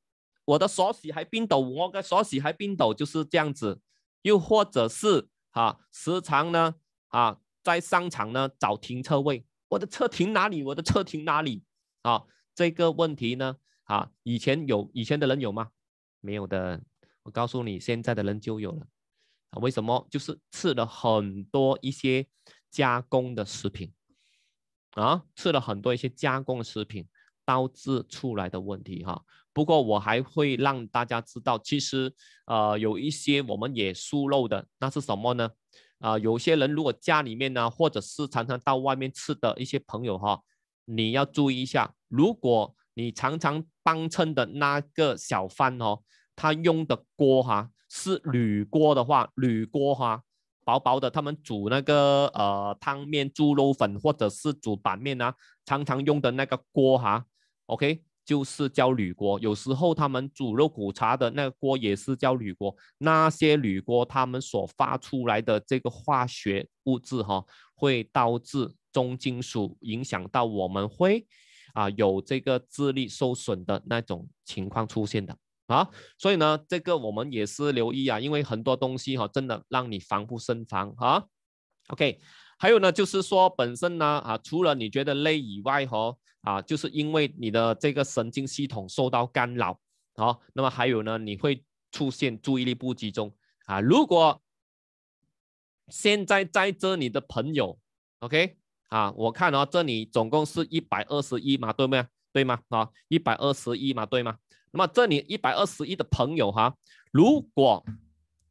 我的锁匙还冰抖，我的锁匙还冰抖，就是这样子，又或者是哈时常呢？啊，在商场呢找停车位，我的车停哪里？我的车停哪里？啊，这个问题呢，啊，以前有，以前的人有吗？没有的，我告诉你，现在的人就有了。啊，为什么？就是吃了很多一些加工的食品，啊，吃了很多一些加工食品，导致出来的问题哈。不过我还会让大家知道，其实啊，有一些我们也疏漏的，那是什么呢？啊，有些人如果家里面呢，或者是常常到外面吃的一些朋友哈，你要注意一下，如果你常常帮衬的那个小贩哦，他用的锅哈是铝锅的话，铝锅哈薄薄的，他们煮那个呃汤面、猪肉粉或者是煮板面呢，常常用的那个锅哈，OK。就是叫铝锅，有时候他们煮肉、骨茶的那个锅也是叫铝锅。那些铝锅，他们所发出来的这个化学物质哈，会导致重金属影响到我们，会啊有这个智力受损的那种情况出现的啊。所以呢，这个我们也是留意啊，因为很多东西哈，真的让你防不胜防啊。OK。还有呢，就是说本身呢，啊，除了你觉得累以外，呵，啊，就是因为你的这个神经系统受到干扰，好，那么还有呢，你会出现注意力不集中啊。如果现在在这里的朋友，OK，啊，我看哦，这里总共是一百二十一嘛，对不对？对吗？啊，一百二十一嘛，对吗？那么这里一百二十一的朋友哈，如果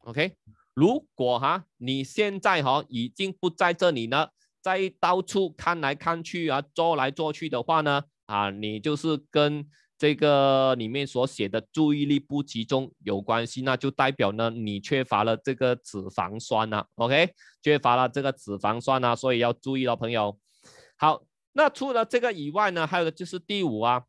OK。如果哈，你现在哈已经不在这里呢，在到处看来看去啊，做来做去的话呢，啊，你就是跟这个里面所写的注意力不集中有关系，那就代表呢，你缺乏了这个脂肪酸啊 o k 缺乏了这个脂肪酸啊，所以要注意了，朋友。好，那除了这个以外呢，还有就是第五啊，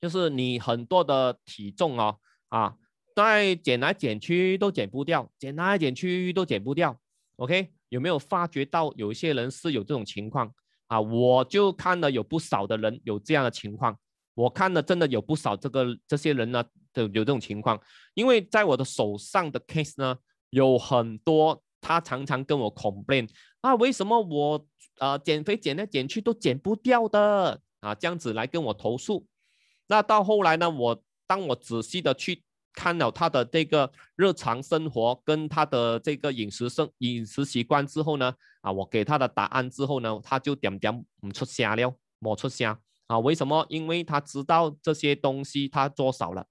就是你很多的体重哦，啊。在减来减去都减不掉，减来减去都减不掉。OK，有没有发觉到有一些人是有这种情况啊？我就看了有不少的人有这样的情况，我看了真的有不少这个这些人呢都有这种情况，因为在我的手上的 case 呢有很多，他常常跟我 complain 啊，为什么我啊减肥减来减去都减不掉的啊，这样子来跟我投诉。那到后来呢，我当我仔细的去。看了他的这个日常生活跟他的这个饮食生饮食习惯之后呢，啊，我给他的答案之后呢，他就点点唔出声了，冇出声啊？为什么？因为他知道这些东西他做少了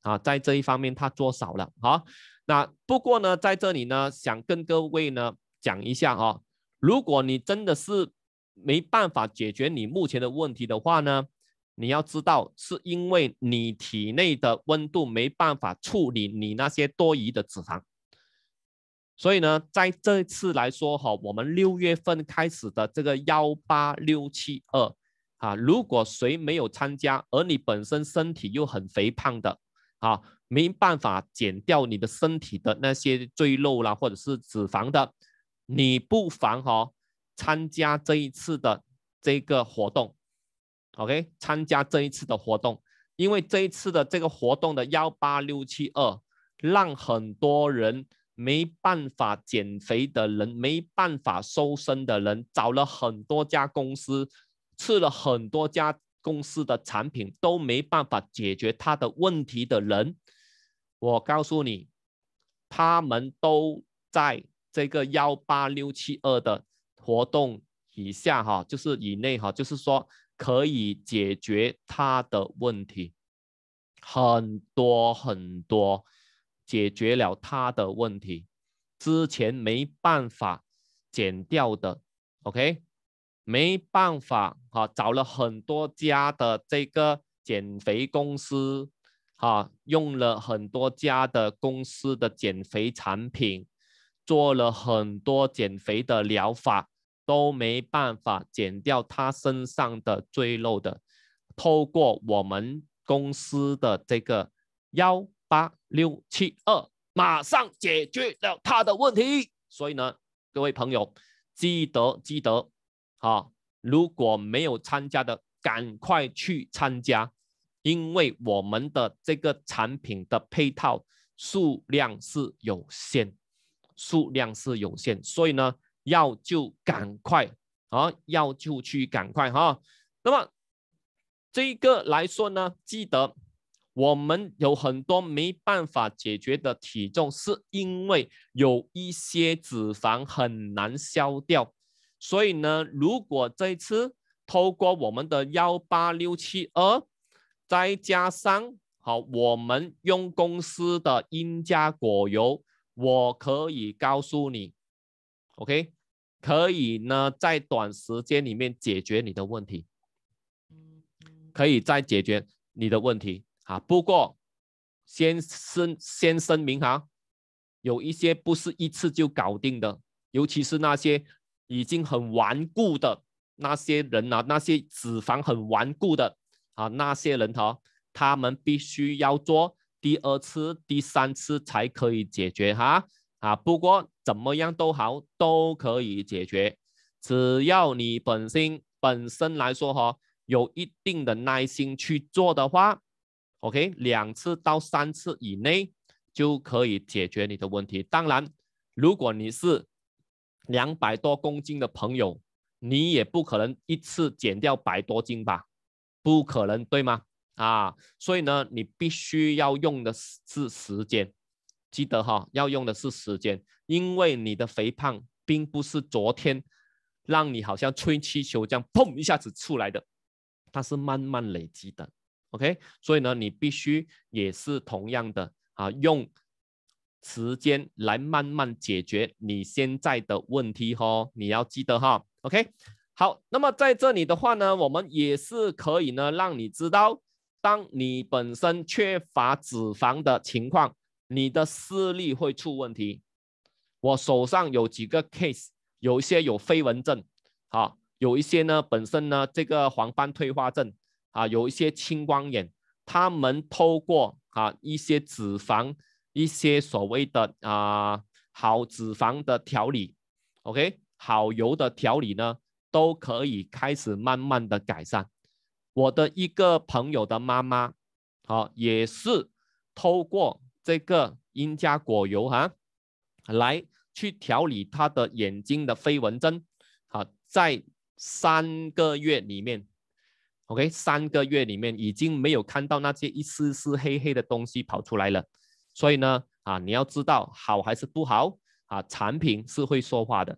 啊，在这一方面他做少了。好，那不过呢，在这里呢，想跟各位呢讲一下啊，如果你真的是没办法解决你目前的问题的话呢？你要知道，是因为你体内的温度没办法处理你那些多余的脂肪，所以呢，在这次来说哈，我们六月份开始的这个幺八六七二，啊，如果谁没有参加，而你本身身体又很肥胖的，啊，没办法减掉你的身体的那些赘肉啦，或者是脂肪的，你不妨哈参加这一次的这个活动。OK，参加这一次的活动，因为这一次的这个活动的幺八六七二，让很多人没办法减肥的人，没办法瘦身的人，找了很多家公司，吃了很多家公司的产品都没办法解决他的问题的人，我告诉你，他们都在这个幺八六七二的活动以下哈，就是以内哈，就是说。可以解决他的问题，很多很多，解决了他的问题，之前没办法减掉的，OK，没办法啊，找了很多家的这个减肥公司，啊，用了很多家的公司的减肥产品，做了很多减肥的疗法。都没办法减掉他身上的赘肉的，透过我们公司的这个幺八六七二，马上解决了他的问题。所以呢，各位朋友，积德积德，啊，如果没有参加的，赶快去参加，因为我们的这个产品的配套数量是有限，数量是有限，所以呢。要就赶快啊！要就去赶快哈。那么这个来说呢，记得我们有很多没办法解决的体重，是因为有一些脂肪很难消掉。所以呢，如果这次透过我们的幺八六七二，再加上好，我们用公司的英加果油，我可以告诉你，OK。可以呢，在短时间里面解决你的问题，可以再解决你的问题啊。不过，先声先声明哈，有一些不是一次就搞定的，尤其是那些已经很顽固的那些人啊，那些脂肪很顽固的啊，那些人哈，他们必须要做第二次、第三次才可以解决哈。啊，不过怎么样都好，都可以解决。只要你本身本身来说哈，有一定的耐心去做的话，OK，两次到三次以内就可以解决你的问题。当然，如果你是两百多公斤的朋友，你也不可能一次减掉百多斤吧？不可能，对吗？啊，所以呢，你必须要用的是时间。记得哈，要用的是时间，因为你的肥胖并不是昨天让你好像吹气球这样砰一下子出来的，它是慢慢累积的。OK，所以呢，你必须也是同样的啊，用时间来慢慢解决你现在的问题哦，你要记得哈，OK。好，那么在这里的话呢，我们也是可以呢，让你知道，当你本身缺乏脂肪的情况。你的视力会出问题。我手上有几个 case，有一些有飞蚊症，啊，有一些呢本身呢这个黄斑退化症，啊，有一些青光眼，他们透过啊一些脂肪，一些所谓的啊好脂肪的调理，OK，好油的调理呢，都可以开始慢慢的改善。我的一个朋友的妈妈，好，也是透过。这个因加果油哈，来去调理他的眼睛的飞蚊症，好，在三个月里面，OK，三个月里面已经没有看到那些一丝丝黑黑的东西跑出来了，所以呢，啊，你要知道好还是不好啊，产品是会说话的。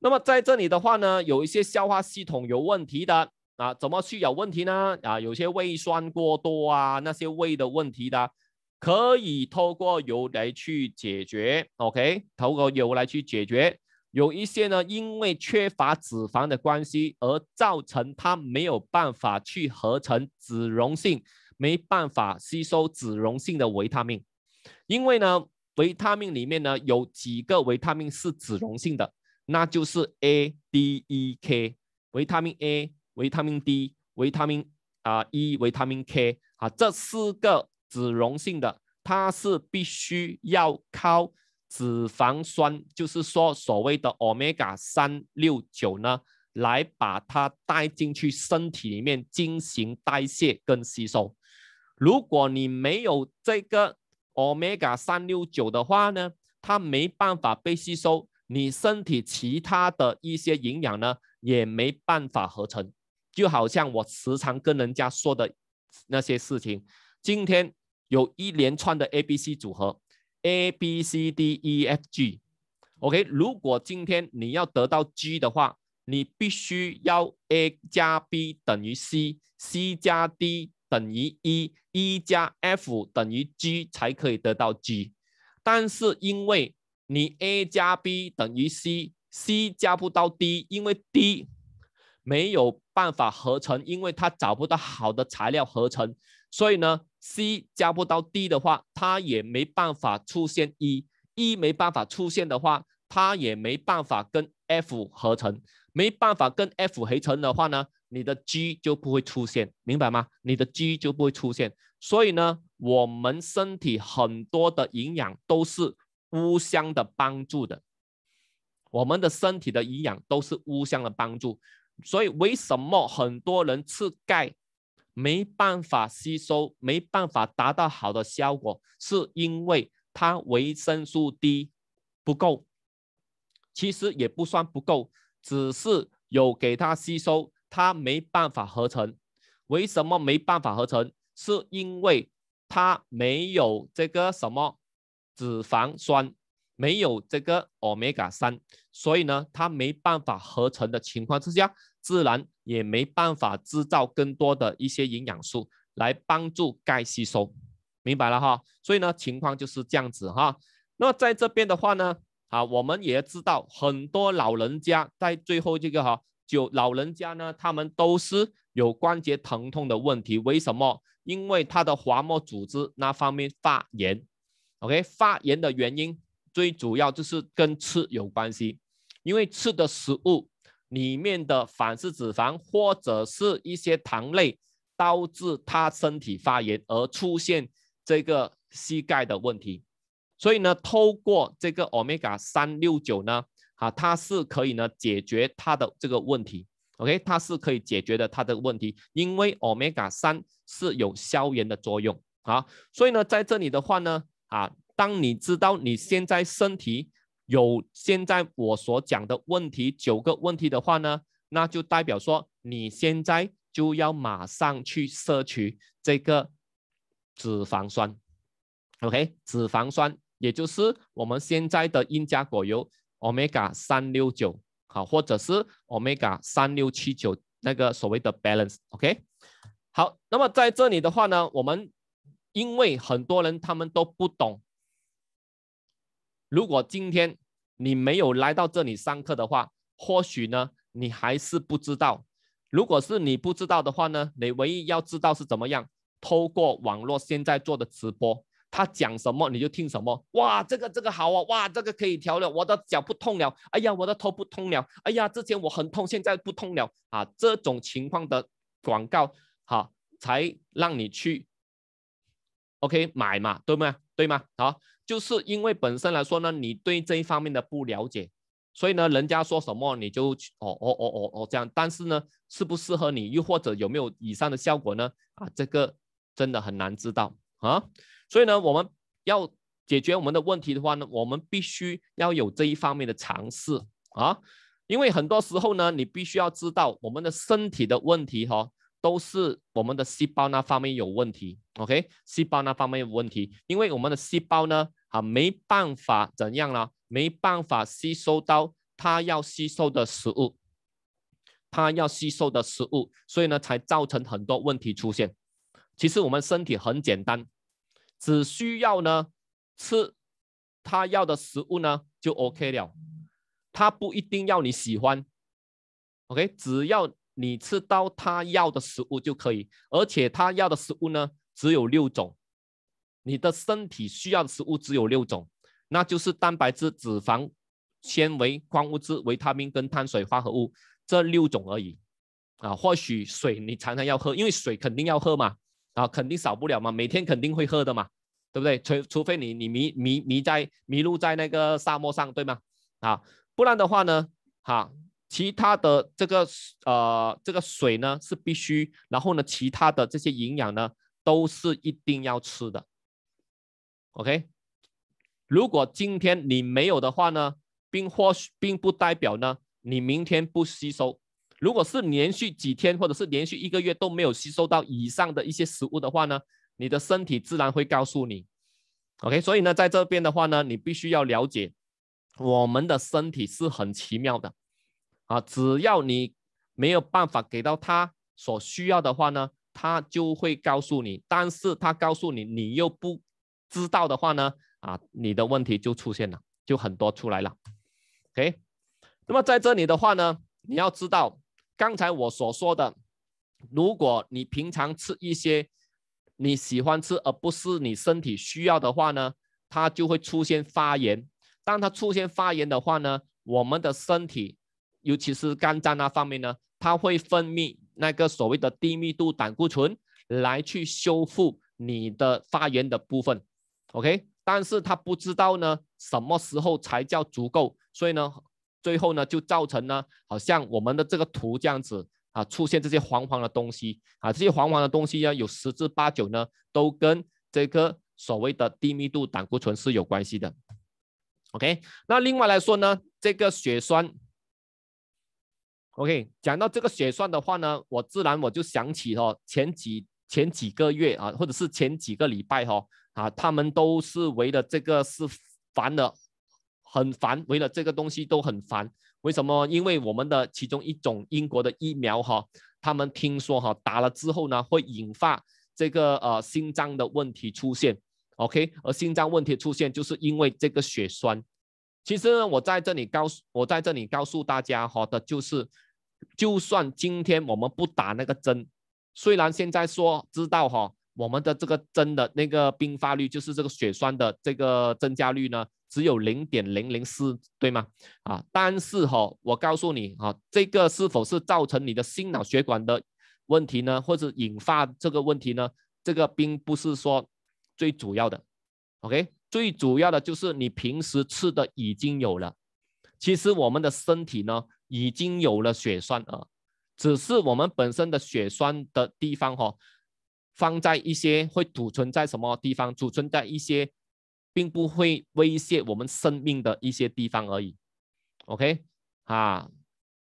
那么在这里的话呢，有一些消化系统有问题的。啊，怎么去有问题呢？啊，有些胃酸过多啊，那些胃的问题的，可以透过油来去解决。OK，透过油来去解决。有一些呢，因为缺乏脂肪的关系，而造成它没有办法去合成脂溶性，没办法吸收脂溶性的维他命。因为呢，维他命里面呢，有几个维他命是脂溶性的，那就是 A、D、E、K。维他命 A。维他命 D、维他命啊、E、维他命 K 啊，这四个脂溶性的，它是必须要靠脂肪酸，就是说所谓的 omega 三六九呢，来把它带进去身体里面进行代谢跟吸收。如果你没有这个 omega 三六九的话呢，它没办法被吸收，你身体其他的一些营养呢，也没办法合成。就好像我时常跟人家说的那些事情，今天有一连串的 A、B、C 组合，A、B、C、D、E、F、G，OK。如果今天你要得到 G 的话，你必须要 A 加 B 等于 C，C 加 D 等于 E，E 加 F 等于 G 才可以得到 G。但是因为你 A 加 B 等于 C，C 加不到 D，因为 D。没有办法合成，因为它找不到好的材料合成，所以呢，C 加不到 D 的话，它也没办法出现；E，E 没办法出现的话，它也没办法跟 F 合成；没办法跟 F 合成的话呢，你的 G 就不会出现，明白吗？你的 G 就不会出现。所以呢，我们身体很多的营养都是乌香的帮助的，我们的身体的营养都是乌香的帮助。所以为什么很多人吃钙没办法吸收，没办法达到好的效果，是因为它维生素 D 不够。其实也不算不够，只是有给它吸收，它没办法合成。为什么没办法合成？是因为它没有这个什么脂肪酸。没有这个欧米伽三，所以呢，它没办法合成的情况之下，自然也没办法制造更多的一些营养素来帮助钙吸收，明白了哈？所以呢，情况就是这样子哈。那在这边的话呢，啊，我们也知道很多老人家在最后这个哈，就老人家呢，他们都是有关节疼痛的问题。为什么？因为他的滑膜组织那方面发炎。OK，发炎的原因。最主要就是跟吃有关系，因为吃的食物里面的反式脂肪或者是一些糖类，导致他身体发炎而出现这个膝盖的问题。所以呢，透过这个 omega 三六九呢，啊，它是可以呢解决他的这个问题。OK，它是可以解决的他的问题，因为 omega 三是有消炎的作用啊。所以呢，在这里的话呢，啊。当你知道你现在身体有现在我所讲的问题九个问题的话呢，那就代表说你现在就要马上去摄取这个脂肪酸，OK，脂肪酸也就是我们现在的应加果油 omega 三六九好，或者是 omega 三六七九那个所谓的 balance OK，好，那么在这里的话呢，我们因为很多人他们都不懂。如果今天你没有来到这里上课的话，或许呢，你还是不知道。如果是你不知道的话呢，你唯一要知道是怎么样透过网络现在做的直播，他讲什么你就听什么。哇，这个这个好啊！哇，这个可以调了，我的脚不痛了。哎呀，我的头不痛了。哎呀，之前我很痛，现在不痛了啊！这种情况的广告，哈，才让你去，OK 买嘛，对吗？对吗？好。就是因为本身来说呢，你对这一方面的不了解，所以呢，人家说什么你就哦哦哦哦哦这样。但是呢，适不适合你，又或者有没有以上的效果呢？啊，这个真的很难知道啊。所以呢，我们要解决我们的问题的话呢，我们必须要有这一方面的尝试啊。因为很多时候呢，你必须要知道我们的身体的问题哈，都是我们的细胞那方面有问题。OK，细胞那方面有问题，因为我们的细胞呢。啊，没办法怎样呢？没办法吸收到他要吸收的食物，他要吸收的食物，所以呢才造成很多问题出现。其实我们身体很简单，只需要呢吃他要的食物呢就 OK 了，他不一定要你喜欢，OK，只要你吃到他要的食物就可以，而且他要的食物呢只有六种。你的身体需要的食物只有六种，那就是蛋白质、脂肪、纤维、矿物质、维他命跟碳水化合物，这六种而已。啊，或许水你常常要喝，因为水肯定要喝嘛，啊，肯定少不了嘛，每天肯定会喝的嘛，对不对？除除非你你迷迷迷在迷路在那个沙漠上，对吗？啊，不然的话呢，哈，其他的这个呃这个水呢是必须，然后呢其他的这些营养呢都是一定要吃的。OK，如果今天你没有的话呢，并或许并不代表呢，你明天不吸收。如果是连续几天或者是连续一个月都没有吸收到以上的一些食物的话呢，你的身体自然会告诉你。OK，所以呢，在这边的话呢，你必须要了解，我们的身体是很奇妙的啊。只要你没有办法给到他所需要的话呢，他就会告诉你。但是他告诉你，你又不。知道的话呢，啊，你的问题就出现了，就很多出来了，OK。那么在这里的话呢，你要知道，刚才我所说的，如果你平常吃一些你喜欢吃，而不是你身体需要的话呢，它就会出现发炎。当它出现发炎的话呢，我们的身体，尤其是肝脏那方面呢，它会分泌那个所谓的低密度胆固醇来去修复你的发炎的部分。OK，但是他不知道呢，什么时候才叫足够，所以呢，最后呢就造成呢，好像我们的这个图这样子啊，出现这些黄黄的东西啊，这些黄黄的东西呢有十之八九呢，都跟这个所谓的低密度胆固醇是有关系的。OK，那另外来说呢，这个血栓。OK，讲到这个血栓的话呢，我自然我就想起哦，前几前几个月啊，或者是前几个礼拜哈。啊，他们都是为了这个是烦的，很烦，为了这个东西都很烦。为什么？因为我们的其中一种英国的疫苗哈，他们听说哈打了之后呢，会引发这个呃心脏的问题出现。OK，而心脏问题出现就是因为这个血栓。其实我在这里告我在这里告诉大家哈的就是，就算今天我们不打那个针，虽然现在说知道哈。我们的这个真的那个并发率，就是这个血栓的这个增加率呢，只有零点零零四，对吗？啊，但是哈，我告诉你啊，这个是否是造成你的心脑血管的问题呢，或者引发这个问题呢？这个并不是说最主要的，OK，最主要的就是你平时吃的已经有了。其实我们的身体呢已经有了血栓啊，只是我们本身的血栓的地方哈。放在一些会储存在什么地方，储存在一些并不会威胁我们生命的一些地方而已。OK，啊，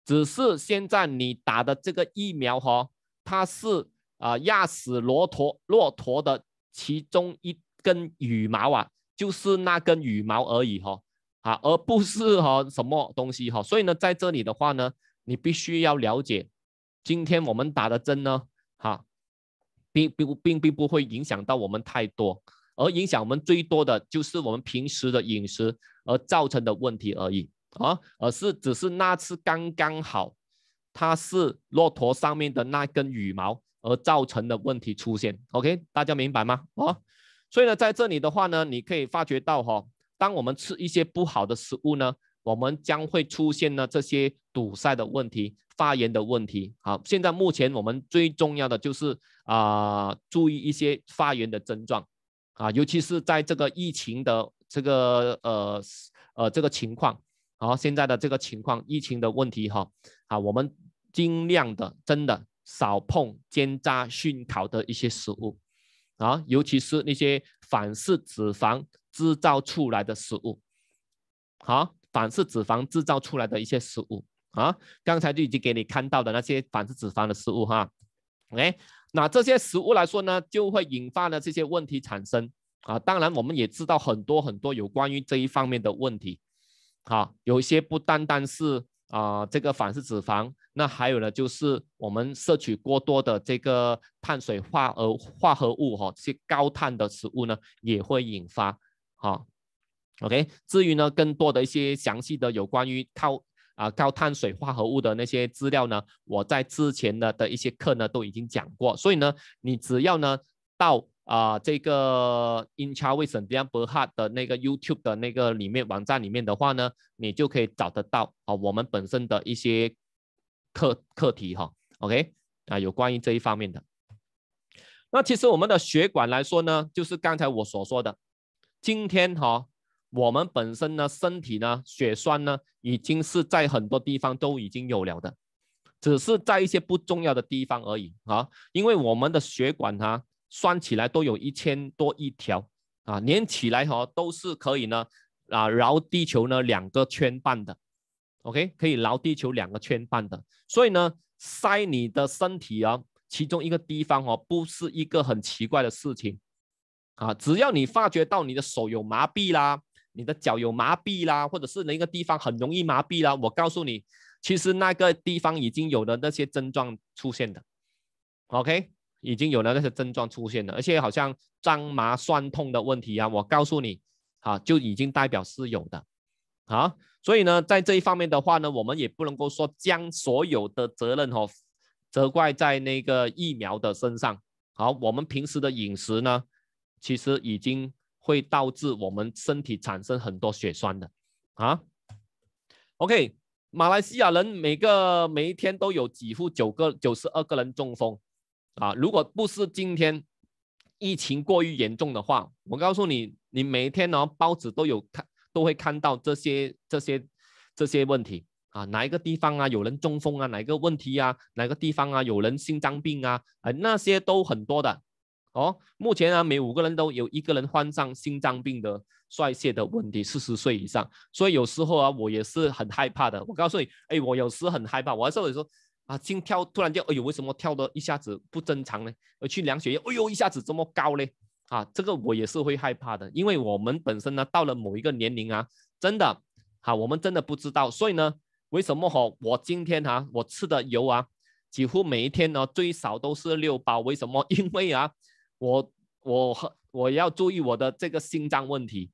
只是现在你打的这个疫苗哈，它是啊压死骆驼骆驼的其中一根羽毛啊，就是那根羽毛而已哈，啊，而不是哈什么东西哈。所以呢，在这里的话呢，你必须要了解，今天我们打的针呢，哈。并并并并不会影响到我们太多，而影响我们最多的就是我们平时的饮食而造成的问题而已，啊，而是只是那次刚刚好，它是骆驼上面的那根羽毛而造成的问题出现，OK，大家明白吗？啊，所以呢，在这里的话呢，你可以发觉到哈，当我们吃一些不好的食物呢。我们将会出现呢这些堵塞的问题、发炎的问题。好，现在目前我们最重要的就是啊，注意一些发炎的症状，啊，尤其是在这个疫情的这个呃呃这个情况，好，现在的这个情况，疫情的问题哈，啊，我们尽量的真的少碰煎炸熏烤的一些食物，啊，尤其是那些反式脂肪制造出来的食物，好。反式脂肪制造出来的一些食物啊，刚才就已经给你看到的那些反式脂肪的食物哈，OK，那这些食物来说呢，就会引发了这些问题产生啊。当然，我们也知道很多很多有关于这一方面的问题，好，有一些不单单是啊这个反式脂肪，那还有呢，就是我们摄取过多的这个碳水化合化合物哈，这些高碳的食物呢，也会引发哈。OK，至于呢，更多的一些详细的有关于高啊高碳水化合物的那些资料呢，我在之前的的一些课呢都已经讲过，所以呢，你只要呢到啊这个 i n c h a w i s i o n Diemberha 的那个 YouTube 的那个里面网站里面的话呢，你就可以找得到啊我们本身的一些课课题哈，OK 啊有关于这一方面的。那其实我们的血管来说呢，就是刚才我所说的，今天哈。我们本身呢，身体呢，血栓呢，已经是在很多地方都已经有了的，只是在一些不重要的地方而已啊。因为我们的血管哈，栓起来都有一千多一条啊，连起来哈都是可以呢啊绕地球呢两个圈半的。OK，可以绕地球两个圈半的。所以呢，塞你的身体啊，其中一个地方哦，不是一个很奇怪的事情啊。只要你发觉到你的手有麻痹啦。你的脚有麻痹啦，或者是那个地方很容易麻痹啦。我告诉你，其实那个地方已经有了那些症状出现的，OK，已经有了那些症状出现了，而且好像张麻酸痛的问题啊。我告诉你，啊，就已经代表是有的，啊，所以呢，在这一方面的话呢，我们也不能够说将所有的责任和责怪在那个疫苗的身上。好，我们平时的饮食呢，其实已经。会导致我们身体产生很多血栓的啊。OK，马来西亚人每个每一天都有几乎九个、九十二个人中风啊。如果不是今天疫情过于严重的话，我告诉你，你每天呢报纸都有看，都会看到这些、这些、这些问题啊。哪一个地方啊有人中风啊？哪个问题啊？哪个地方啊有人心脏病啊？呃，那些都很多的。哦，目前啊，每五个人都有一个人患上心脏病的衰竭的问题，四十岁以上。所以有时候啊，我也是很害怕的。我告诉你，哎，我有时很害怕。我有时候说，啊，心跳突然间，哎呦，为什么跳得一下子不正常呢？我去量血压，哎呦，一下子这么高嘞！啊，这个我也是会害怕的，因为我们本身呢，到了某一个年龄啊，真的，啊，我们真的不知道。所以呢，为什么哈，我今天哈，我吃的油啊，几乎每一天呢，最少都是六包。为什么？[laughs] 因为啊。我我和我要注意我的这个心脏问题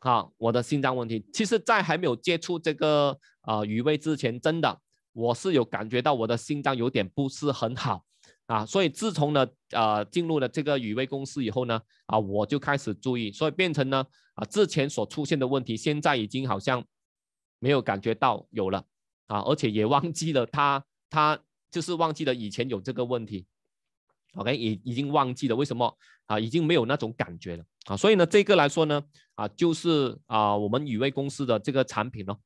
啊，我的心脏问题。其实，在还没有接触这个啊雨薇之前，真的我是有感觉到我的心脏有点不是很好啊。所以，自从呢呃进入了这个雨薇公司以后呢啊，我就开始注意，所以变成呢啊之前所出现的问题，现在已经好像没有感觉到有了啊，而且也忘记了他他就是忘记了以前有这个问题。OK，已已经忘记了，为什么啊？已经没有那种感觉了啊！所以呢，这个来说呢，啊，就是啊，我们宇威公司的这个产品咯，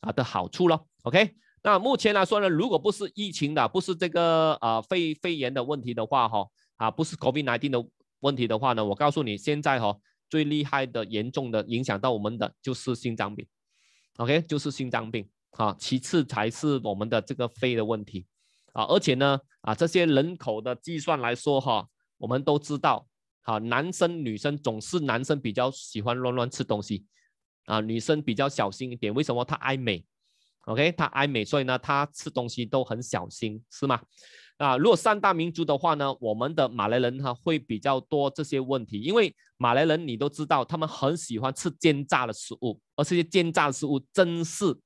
啊的好处咯。OK，那目前来说呢，如果不是疫情的，不是这个啊肺肺炎的问题的话哈，啊不是 c o v i d nineteen 的问题的话呢，我告诉你，现在哈最厉害的、严重的影响到我们的就是心脏病。OK，就是心脏病，啊，其次才是我们的这个肺的问题。啊，而且呢，啊，这些人口的计算来说，哈，我们都知道，啊，男生女生总是男生比较喜欢乱乱吃东西，啊，女生比较小心一点。为什么？她爱美，OK，她爱美，所以呢，她吃东西都很小心，是吗？啊，如果三大民族的话呢，我们的马来人哈会比较多这些问题，因为马来人你都知道，他们很喜欢吃煎炸的食物，而这些煎炸食物真是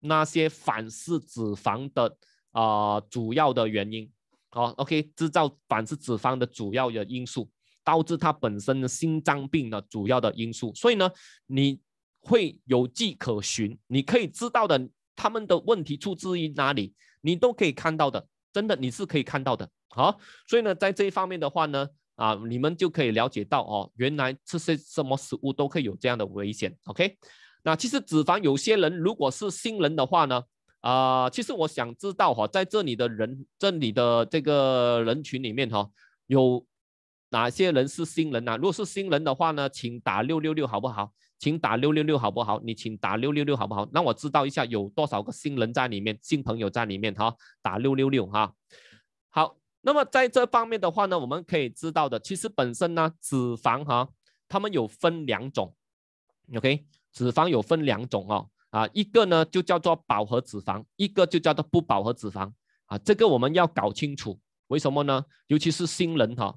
那些反式脂肪的。啊，主要的原因哦，OK，制造反式脂肪的主要的因素，导致它本身的心脏病的主要的因素，所以呢，你会有迹可循，你可以知道的，他们的问题出自于哪里，你都可以看到的，真的你是可以看到的，好，所以呢，在这一方面的话呢，啊，你们就可以了解到哦，原来这些什么食物都可以有这样的危险，OK，那其实脂肪，有些人如果是新人的话呢？啊，其实我想知道哈，在这里的人，这里的这个人群里面哈，有哪些人是新人呐？如果是新人的话呢，请打六六六好不好？请打六六六好不好？你请打六六六好不好？那我知道一下有多少个新人在里面，新朋友在里面哈，打六六六哈。好，那么在这方面的话呢，我们可以知道的，其实本身呢，脂肪哈，他们有分两种，OK，脂肪有分两种哦，啊，一个呢就叫做饱和脂肪，一个就叫做不饱和脂肪啊，这个我们要搞清楚，为什么呢？尤其是新人哈，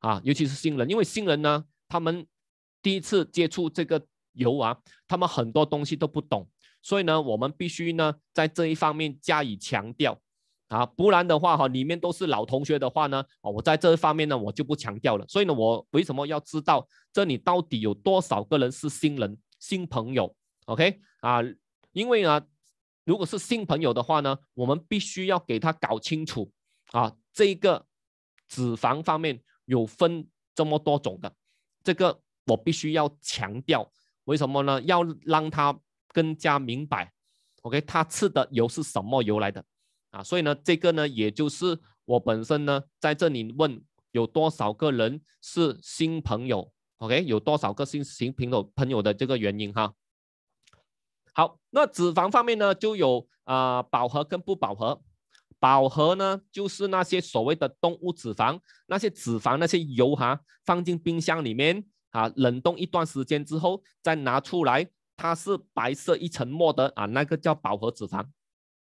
啊，尤其是新人，因为新人呢，他们第一次接触这个油啊，他们很多东西都不懂，所以呢，我们必须呢在这一方面加以强调啊，不然的话哈，里面都是老同学的话呢，我在这方面呢我就不强调了，所以呢，我为什么要知道这里到底有多少个人是新人新朋友？OK？啊，因为呢，如果是新朋友的话呢，我们必须要给他搞清楚啊，这个脂肪方面有分这么多种的，这个我必须要强调，为什么呢？要让他更加明白，OK，他吃的油是什么油来的啊？所以呢，这个呢，也就是我本身呢，在这里问有多少个人是新朋友，OK，有多少个新新朋友朋友的这个原因哈。好，那脂肪方面呢，就有啊饱和跟不饱和。饱和呢，就是那些所谓的动物脂肪，那些脂肪那些油哈，放进冰箱里面啊冷冻一段时间之后再拿出来，它是白色一层沫的啊，那个叫饱和脂肪。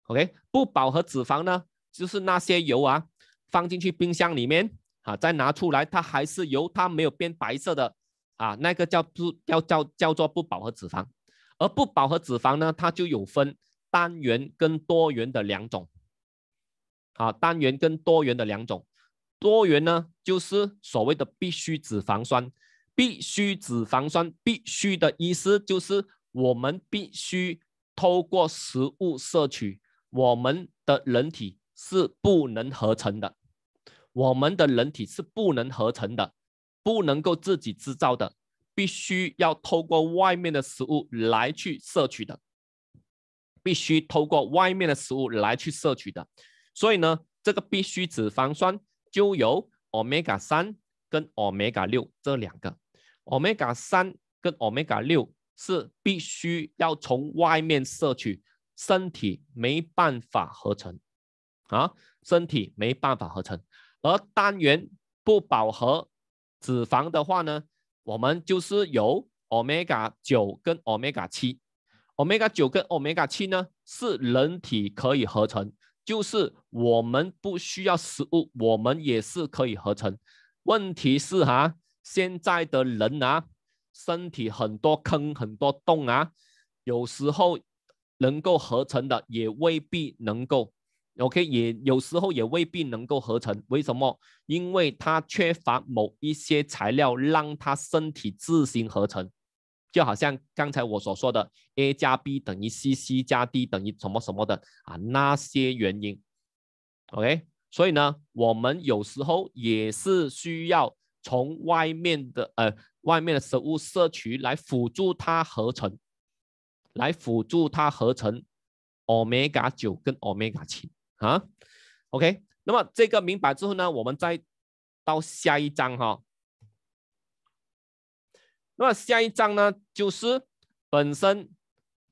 OK，不饱和脂肪呢，就是那些油啊，放进去冰箱里面啊再拿出来，它还是油，它没有变白色的啊，那个叫不叫叫叫做不饱和脂肪。而不饱和脂肪呢，它就有分单元跟多元的两种。好，单元跟多元的两种，多元呢就是所谓的必需脂肪酸。必需脂肪酸，必须的意思就是我们必须透过食物摄取，我们的人体是不能合成的，我们的人体是不能合成的，不能够自己制造的。必须要透过外面的食物来去摄取的，必须透过外面的食物来去摄取的。所以呢，这个必需脂肪酸就由 omega 三跟 omega 六这两个。omega 三跟 omega 六是必须要从外面摄取，身体没办法合成啊，身体没办法合成。而单元不饱和脂肪的话呢？我们就是有 omega 九跟 omega 七，omega 九跟 omega 七呢是人体可以合成，就是我们不需要食物，我们也是可以合成。问题是哈，现在的人啊，身体很多坑很多洞啊，有时候能够合成的也未必能够。OK，也有时候也未必能够合成，为什么？因为它缺乏某一些材料，让它身体自行合成，就好像刚才我所说的，A 加 B 等于 C，C 加 D 等于什么什么的啊，那些原因。OK，所以呢，我们有时候也是需要从外面的呃，外面的食物摄取来辅助它合成，来辅助它合成 omega 九跟 omega 七。啊，OK，那么这个明白之后呢，我们再到下一章哈。那么下一章呢，就是本身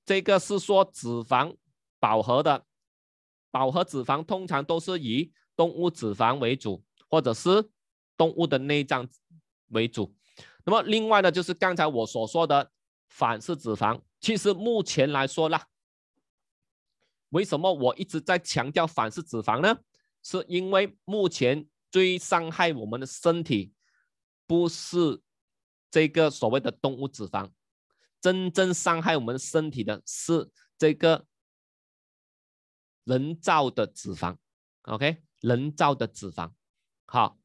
这个是说脂肪饱和的，饱和脂肪通常都是以动物脂肪为主，或者是动物的内脏为主。那么另外呢，就是刚才我所说的反式脂肪，其实目前来说呢。为什么我一直在强调反式脂肪呢？是因为目前最伤害我们的身体，不是这个所谓的动物脂肪，真正伤害我们身体的是这个人造的脂肪。OK，人造的脂肪。好，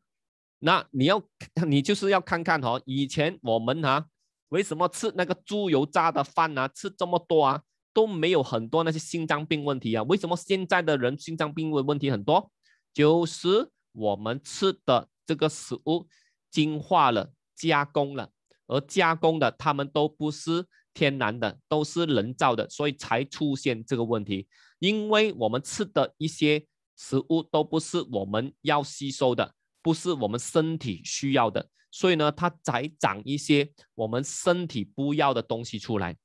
那你要你就是要看看哦，以前我们啊，为什么吃那个猪油渣的饭啊，吃这么多啊？都没有很多那些心脏病问题啊？为什么现在的人心脏病问问题很多？就是我们吃的这个食物精化了、加工了，而加工的他们都不是天然的，都是人造的，所以才出现这个问题。因为我们吃的一些食物都不是我们要吸收的，不是我们身体需要的，所以呢，它才长一些我们身体不要的东西出来，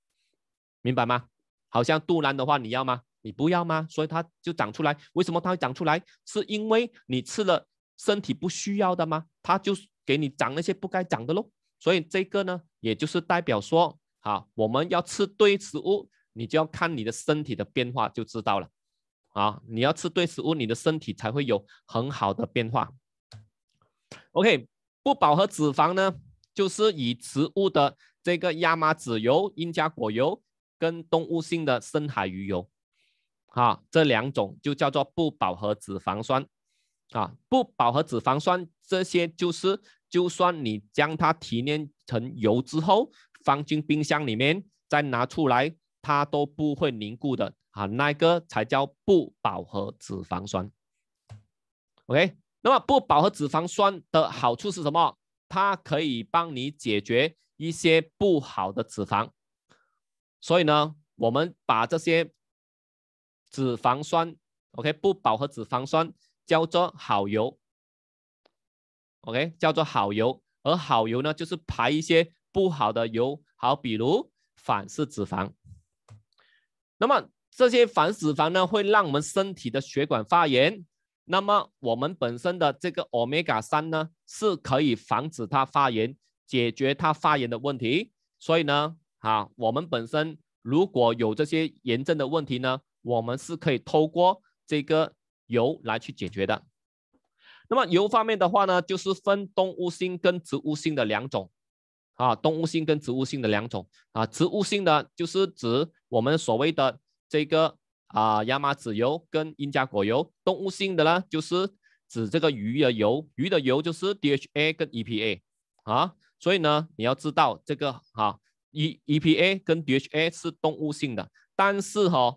明白吗？好像杜兰的话，你要吗？你不要吗？所以它就长出来。为什么它会长出来？是因为你吃了身体不需要的吗？它就给你长那些不该长的喽。所以这个呢，也就是代表说，好，我们要吃对食物，你就要看你的身体的变化就知道了。啊，你要吃对食物，你的身体才会有很好的变化。OK，不饱和脂肪呢，就是以植物的这个亚麻籽油、鹰加果油。跟动物性的深海鱼油，啊，这两种就叫做不饱和脂肪酸，啊，不饱和脂肪酸这些就是，就算你将它提炼成油之后，放进冰箱里面，再拿出来，它都不会凝固的，啊，那个才叫不饱和脂肪酸。OK，那么不饱和脂肪酸的好处是什么？它可以帮你解决一些不好的脂肪。所以呢，我们把这些脂肪酸，OK，不饱和脂肪酸叫做好油，OK，叫做好油。而好油呢，就是排一些不好的油，好，比如反式脂肪。那么这些反脂肪呢，会让我们身体的血管发炎。那么我们本身的这个欧米伽三呢，是可以防止它发炎，解决它发炎的问题。所以呢。啊，我们本身如果有这些炎症的问题呢，我们是可以通过这个油来去解决的。那么油方面的话呢，就是分动物性跟植物性的两种。啊，动物性跟植物性的两种啊，植物性的就是指我们所谓的这个啊，亚麻籽油跟鹰加果油；动物性的呢，就是指这个鱼的油，鱼的油就是 DHA 跟 EPA。啊，所以呢，你要知道这个哈。E EPA 跟 DHA 是动物性的，但是哈，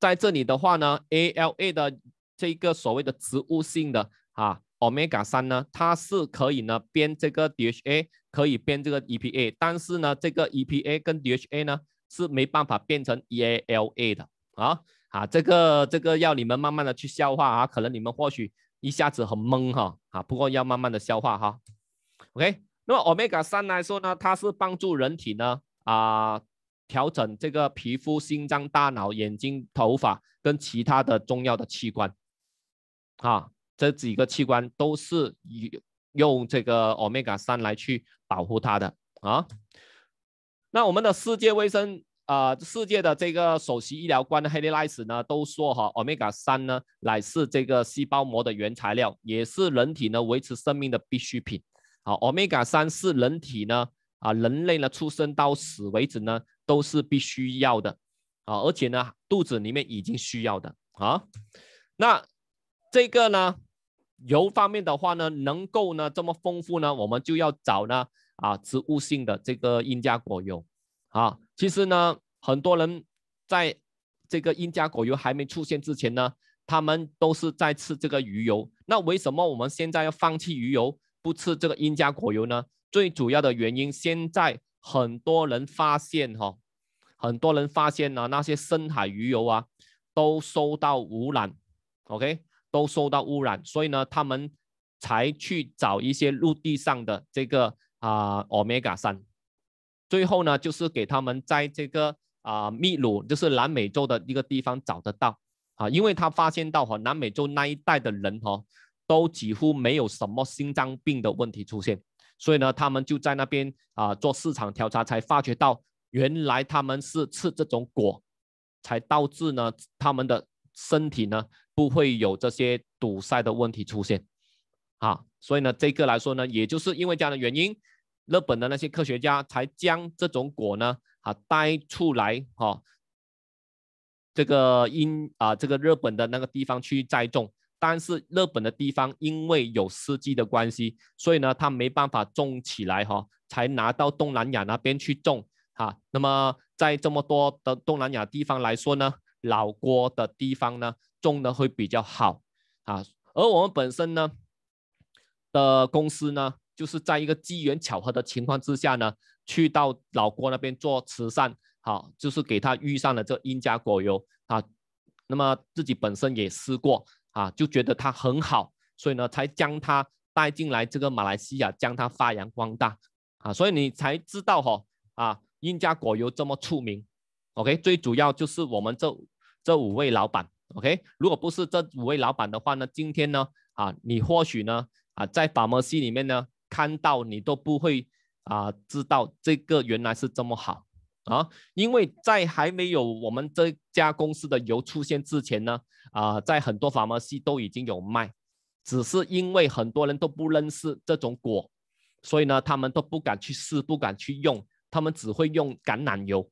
在这里的话呢，ALA 的这个所谓的植物性的啊，Omega 三呢，它是可以呢编这个 DHA，可以编这个 EPA，但是呢，这个 EPA 跟 DHA 呢是没办法变成 EALA 的啊啊，这个这个要你们慢慢的去消化啊，可能你们或许一下子很懵哈啊，不过要慢慢的消化哈，OK。那么，omega 三来说呢，它是帮助人体呢啊调整这个皮肤、心脏、大脑、眼睛、头发跟其他的重要的器官啊，这几个器官都是用这个 omega 三来去保护它的啊。那我们的世界卫生啊，世界的这个首席医疗官 h e l Lice 呢，都说哈，omega 三呢乃是这个细胞膜的原材料，也是人体呢维持生命的必需品。好，e g a 三是人体呢啊，人类呢出生到死为止呢都是必须要的啊，而且呢肚子里面已经需要的啊。那这个呢油方面的话呢，能够呢这么丰富呢，我们就要找呢啊植物性的这个应加果油啊。其实呢很多人在这个应加果油还没出现之前呢，他们都是在吃这个鱼油。那为什么我们现在要放弃鱼油？不吃这个英加果油呢？最主要的原因，现在很多人发现哈，很多人发现呢，那些深海鱼油啊，都受到污染，OK，都受到污染，所以呢，他们才去找一些陆地上的这个啊，omega 三。最后呢，就是给他们在这个啊秘鲁，就是南美洲的一个地方找得到啊，因为他发现到哈，南美洲那一带的人哈。都几乎没有什么心脏病的问题出现，所以呢，他们就在那边啊做市场调查，才发觉到原来他们是吃这种果，才导致呢他们的身体呢不会有这些堵塞的问题出现啊。所以呢，这个来说呢，也就是因为这样的原因，日本的那些科学家才将这种果呢啊带出来哈，这个因啊这个日本的那个地方去栽种。但是日本的地方因为有司机的关系，所以呢，它没办法种起来哈，才拿到东南亚那边去种啊。那么在这么多的东南亚地方来说呢，老挝的地方呢，种的会比较好啊。而我们本身呢的公司呢，就是在一个机缘巧合的情况之下呢，去到老挝那边做慈善，好，就是给他遇上了这鹰加果油啊。那么自己本身也试过。啊，就觉得它很好，所以呢，才将它带进来这个马来西亚，将它发扬光大，啊，所以你才知道哈，啊，印加果油这么出名，OK，最主要就是我们这这五位老板，OK，如果不是这五位老板的话呢，今天呢，啊，你或许呢，啊，在法摩西里面呢，看到你都不会啊，知道这个原来是这么好。啊，因为在还没有我们这家公司的油出现之前呢，啊，在很多法摩西都已经有卖，只是因为很多人都不认识这种果，所以呢，他们都不敢去试，不敢去用，他们只会用橄榄油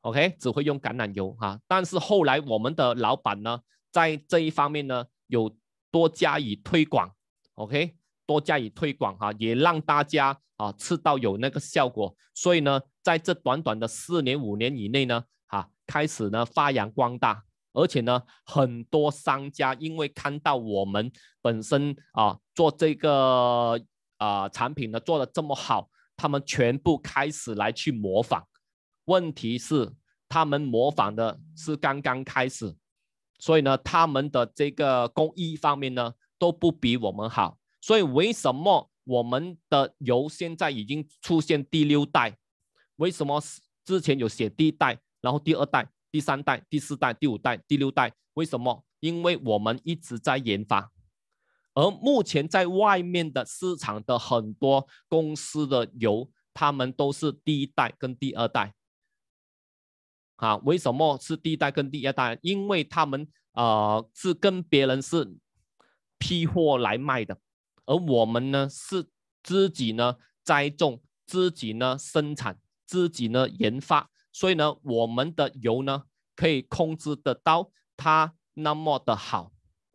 ，OK，只会用橄榄油哈。但是后来我们的老板呢，在这一方面呢，有多加以推广，OK。多加以推广哈，也让大家啊吃到有那个效果。所以呢，在这短短的四年五年以内呢，哈，开始呢发扬光大，而且呢，很多商家因为看到我们本身啊做这个啊产品呢做的这么好，他们全部开始来去模仿。问题是，他们模仿的是刚刚开始，所以呢，他们的这个工艺方面呢都不比我们好。所以为什么我们的油现在已经出现第六代？为什么之前有写第一代，然后第二代、第三代、第四代、第五代、第六代？为什么？因为我们一直在研发，而目前在外面的市场的很多公司的油，他们都是第一代跟第二代。啊，为什么是第一代跟第二代？因为他们啊是跟别人是批货来卖的。而我们呢，是自己呢栽种，自己呢生产，自己呢研发，所以呢，我们的油呢可以控制得到它那么的好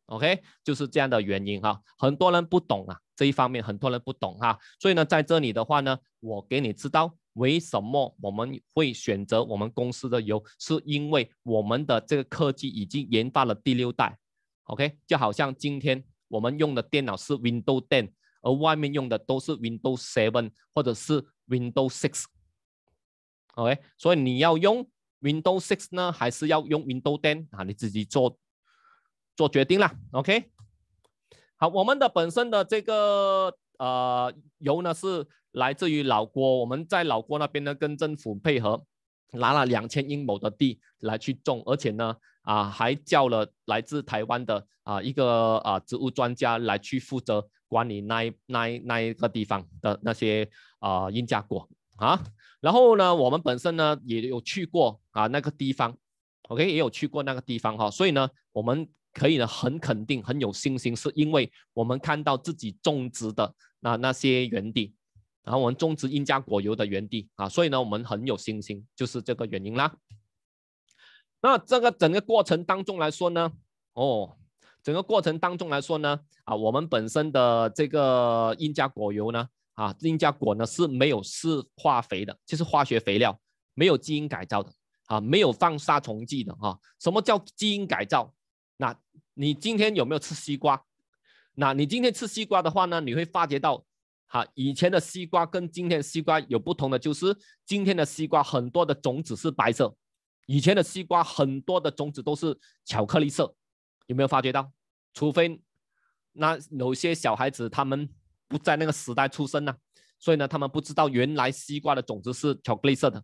，OK，就是这样的原因哈。很多人不懂啊，这一方面很多人不懂哈。所以呢，在这里的话呢，我给你知道为什么我们会选择我们公司的油，是因为我们的这个科技已经研发了第六代，OK，就好像今天。我们用的电脑是 Windows 10，而外面用的都是 Windows 7或者是 Windows 6。OK，所以你要用 Windows 6呢，还是要用 Windows 10啊？你自己做做决定啦。OK，好，我们的本身的这个呃油呢是来自于老郭，我们在老郭那边呢跟政府配合。拿了两千英亩的地来去种，而且呢，啊，还叫了来自台湾的啊一个啊植物专家来去负责管理那那那一个地方的那些啊英加果啊。然后呢，我们本身呢也有去过啊那个地方，OK 也有去过那个地方哈，所以呢，我们可以呢很肯定很有信心，是因为我们看到自己种植的那那些园地。然后我们种植应加果油的原地啊，所以呢，我们很有信心，就是这个原因啦。那这个整个过程当中来说呢，哦，整个过程当中来说呢，啊，我们本身的这个应加果油呢，啊，应加果呢是没有施化肥的，就是化学肥料，没有基因改造的，啊，没有放杀虫剂的，啊。什么叫基因改造？那你今天有没有吃西瓜？那你今天吃西瓜的话呢，你会发觉到。好，以前的西瓜跟今天西瓜有不同的，就是今天的西瓜很多的种子是白色，以前的西瓜很多的种子都是巧克力色，有没有发觉到？除非那有些小孩子他们不在那个时代出生呢，所以呢他们不知道原来西瓜的种子是巧克力色的。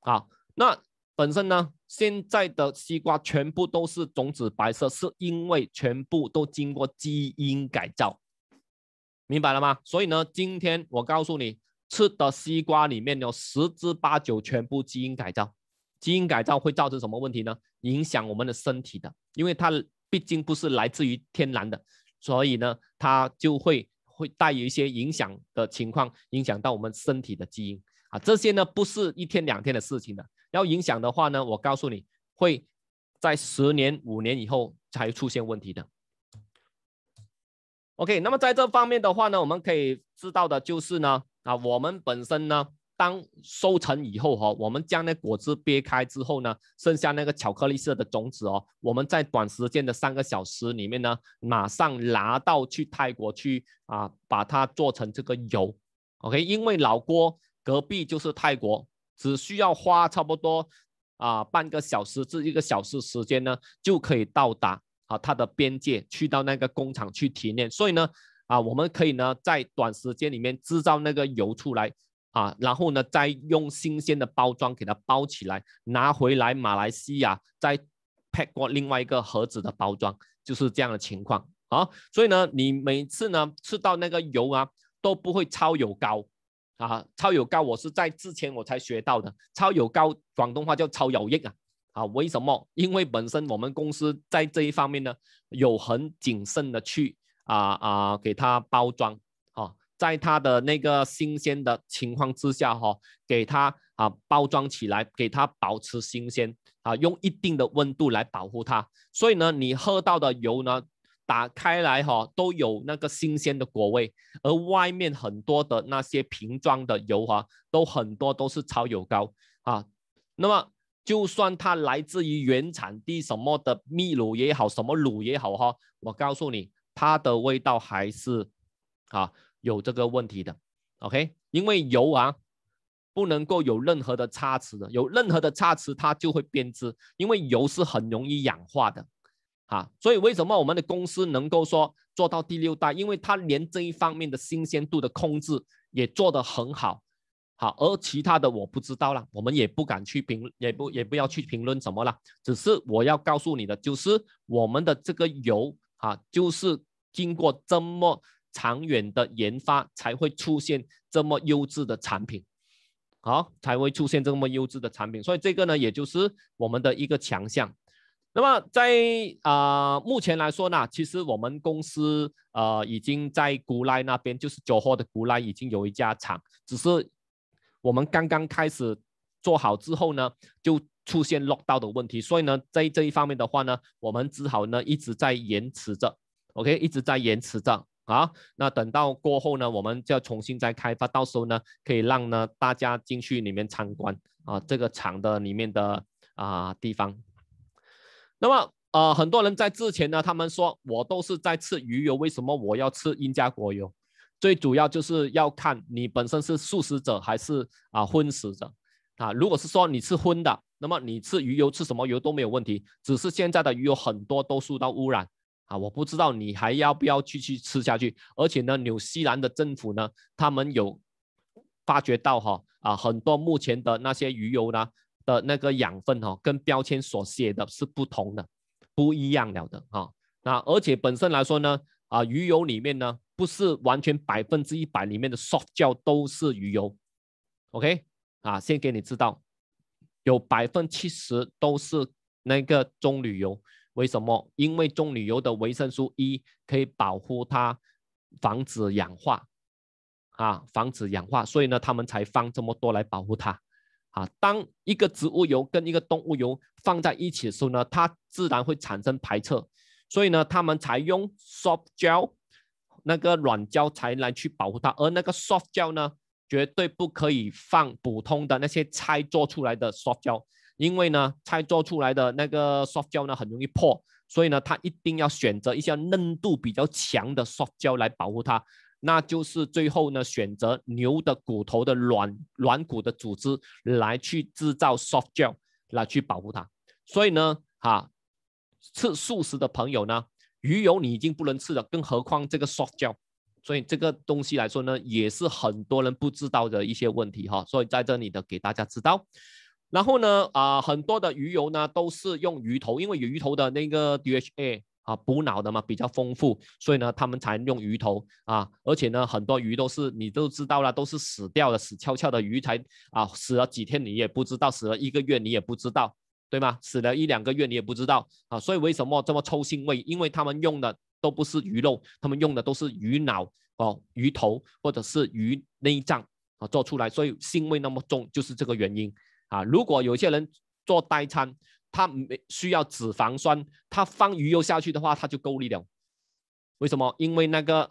好，那本身呢现在的西瓜全部都是种子白色，是因为全部都经过基因改造。明白了吗？所以呢，今天我告诉你，吃的西瓜里面有十之八九全部基因改造。基因改造会造成什么问题呢？影响我们的身体的，因为它毕竟不是来自于天然的，所以呢，它就会会带有一些影响的情况，影响到我们身体的基因啊。这些呢，不是一天两天的事情的。要影响的话呢，我告诉你，会在十年、五年以后才出现问题的。OK，那么在这方面的话呢，我们可以知道的就是呢，啊，我们本身呢，当收成以后哈，我们将那果子掰开之后呢，剩下那个巧克力色的种子哦，我们在短时间的三个小时里面呢，马上拿到去泰国去啊，把它做成这个油。OK，因为老郭隔壁就是泰国，只需要花差不多啊半个小时至一个小时时间呢，就可以到达。啊，它的边界去到那个工厂去提炼，所以呢，啊，我们可以呢在短时间里面制造那个油出来，啊，然后呢再用新鲜的包装给它包起来，拿回来马来西亚再 pack 过另外一个盒子的包装，就是这样的情况啊。所以呢，你每次呢吃到那个油啊都不会超油高啊，超油高我是在之前我才学到的，超油高广东话叫超油硬啊。啊，为什么？[laughs] 因为本身我们公司在这一方面呢，有很谨慎的去啊啊，给它包装啊，在它的那个新鲜的情况之下哈，给它啊包装起来，给它保持新鲜啊，用一定的温度来保护它。所以呢，你喝到的油呢，打开来哈，都有那个新鲜的果味，而外面很多的那些瓶装的油啊，都很多都是超油高啊，那么。就算它来自于原产地什么的秘鲁也好，什么卤也好哈，我告诉你，它的味道还是啊有这个问题的。OK，因为油啊不能够有任何的差池的，有任何的差池它就会变质，因为油是很容易氧化的啊。所以为什么我们的公司能够说做到第六代？因为它连这一方面的新鲜度的控制也做得很好。好，而其他的我不知道了，我们也不敢去评，也不也不要去评论什么了。只是我要告诉你的，就是我们的这个油啊，就是经过这么长远的研发，才会出现这么优质的产品，好，才会出现这么优质的产品。所以这个呢，也就是我们的一个强项。那么在啊，目前来说呢，其实我们公司啊，已经在古莱那边，就是九号的古莱，已经有一家厂，只是。我们刚刚开始做好之后呢，就出现漏道的问题，所以呢，在这一方面的话呢，我们只好呢一直在延迟着，OK，一直在延迟着啊。那等到过后呢，我们就要重新再开发，到时候呢，可以让呢大家进去里面参观啊，这个厂的里面的啊地方。那么呃，很多人在之前呢，他们说我都是在吃鱼油，为什么我要吃英加果油？最主要就是要看你本身是素食者还是啊荤食者，啊，如果是说你吃荤的，那么你吃鱼油吃什么油都没有问题，只是现在的鱼油很多都受到污染啊，我不知道你还要不要继续吃下去。而且呢，纽西兰的政府呢，他们有发觉到哈啊，很多目前的那些鱼油呢的那个养分哈，跟标签所写的是不同的，不一样了的哈。那而且本身来说呢。啊，鱼油里面呢，不是完全百分之一百里面的 soft 胶都是鱼油，OK？啊，先给你知道，有百分七十都是那个棕榈油。为什么？因为棕榈油的维生素 E 可以保护它，防止氧化，啊，防止氧化，所以呢，他们才放这么多来保护它。啊，当一个植物油跟一个动物油放在一起的时候呢，它自然会产生排斥。所以呢，他们才用 soft 胶，那个软胶才来去保护它。而那个 soft 胶呢，绝对不可以放普通的那些菜做出来的 soft 胶，因为呢，菜做出来的那个 soft 胶呢，很容易破。所以呢，它一定要选择一些韧度比较强的 soft 胶来保护它。那就是最后呢，选择牛的骨头的软软骨的组织来去制造 soft 胶来去保护它。所以呢，哈。吃素食的朋友呢，鱼油你已经不能吃了，更何况这个双胶，所以这个东西来说呢，也是很多人不知道的一些问题哈，所以在这里的给大家知道。然后呢，啊，很多的鱼油呢都是用鱼头，因为鱼头的那个 DHA 啊补脑的嘛比较丰富，所以呢他们才用鱼头啊，而且呢很多鱼都是你都知道了，都是死掉的死翘翘的鱼才啊死了几天你也不知道，死了一个月你也不知道。对吗？死了一两个月你也不知道啊，所以为什么这么臭腥味？因为他们用的都不是鱼肉，他们用的都是鱼脑哦、鱼头或者是鱼内脏啊做出来，所以腥味那么重就是这个原因啊。如果有些人做代餐，他没需要脂肪酸，他放鱼油下去的话他就够力了。为什么？因为那个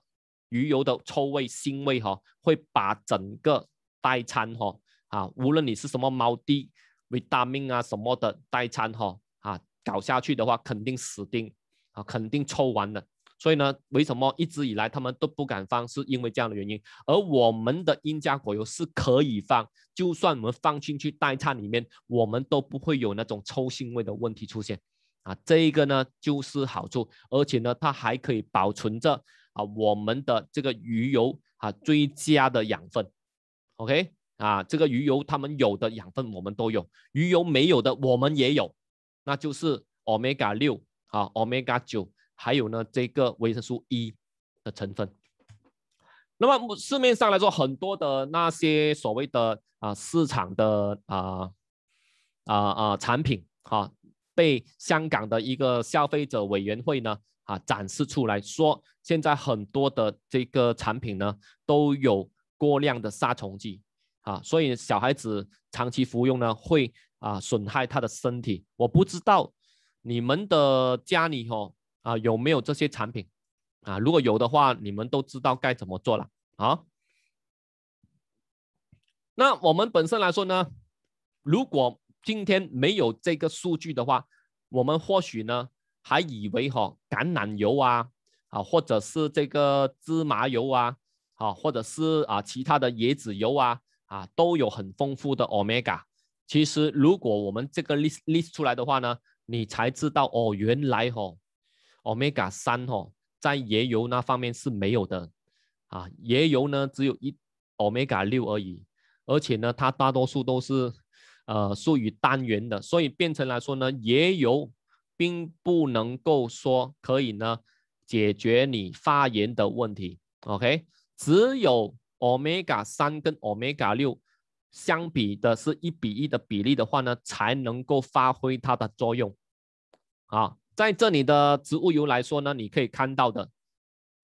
鱼油的臭味、腥味哈，会把整个代餐哈啊，无论你是什么猫滴。维他命啊什么的代餐哈啊搞下去的话肯定死定啊肯定抽完的，所以呢为什么一直以来他们都不敢放是因为这样的原因，而我们的英加果油是可以放，就算我们放进去代餐里面，我们都不会有那种抽腥味的问题出现啊这一个呢就是好处，而且呢它还可以保存着啊我们的这个鱼油啊最佳的养分，OK。啊，这个鱼油他们有的养分我们都有，鱼油没有的我们也有，那就是 omega 六啊，omega 九，还有呢这个维生素 E 的成分。那么市面上来说，很多的那些所谓的啊市场的啊啊啊产品哈，被香港的一个消费者委员会呢啊展示出来，说现在很多的这个产品呢都有过量的杀虫剂。啊，所以小孩子长期服用呢，会啊损害他的身体。我不知道你们的家里哦啊有没有这些产品啊？如果有的话，你们都知道该怎么做了啊。那我们本身来说呢，如果今天没有这个数据的话，我们或许呢还以为哈橄榄油啊啊，或者是这个芝麻油啊啊，或者是啊其他的椰子油啊。啊，都有很丰富的 omega。其实如果我们这个 list list 出来的话呢，你才知道哦，原来哦，omega 三哦，在椰油那方面是没有的啊。椰油呢，只有一 omega 六而已，而且呢，它大多数都是呃属于单元的，所以变成来说呢，椰油并不能够说可以呢解决你发炎的问题。OK，只有。Omega 三跟 Omega 六相比的是一比一的比例的话呢，才能够发挥它的作用。啊，在这里的植物油来说呢，你可以看到的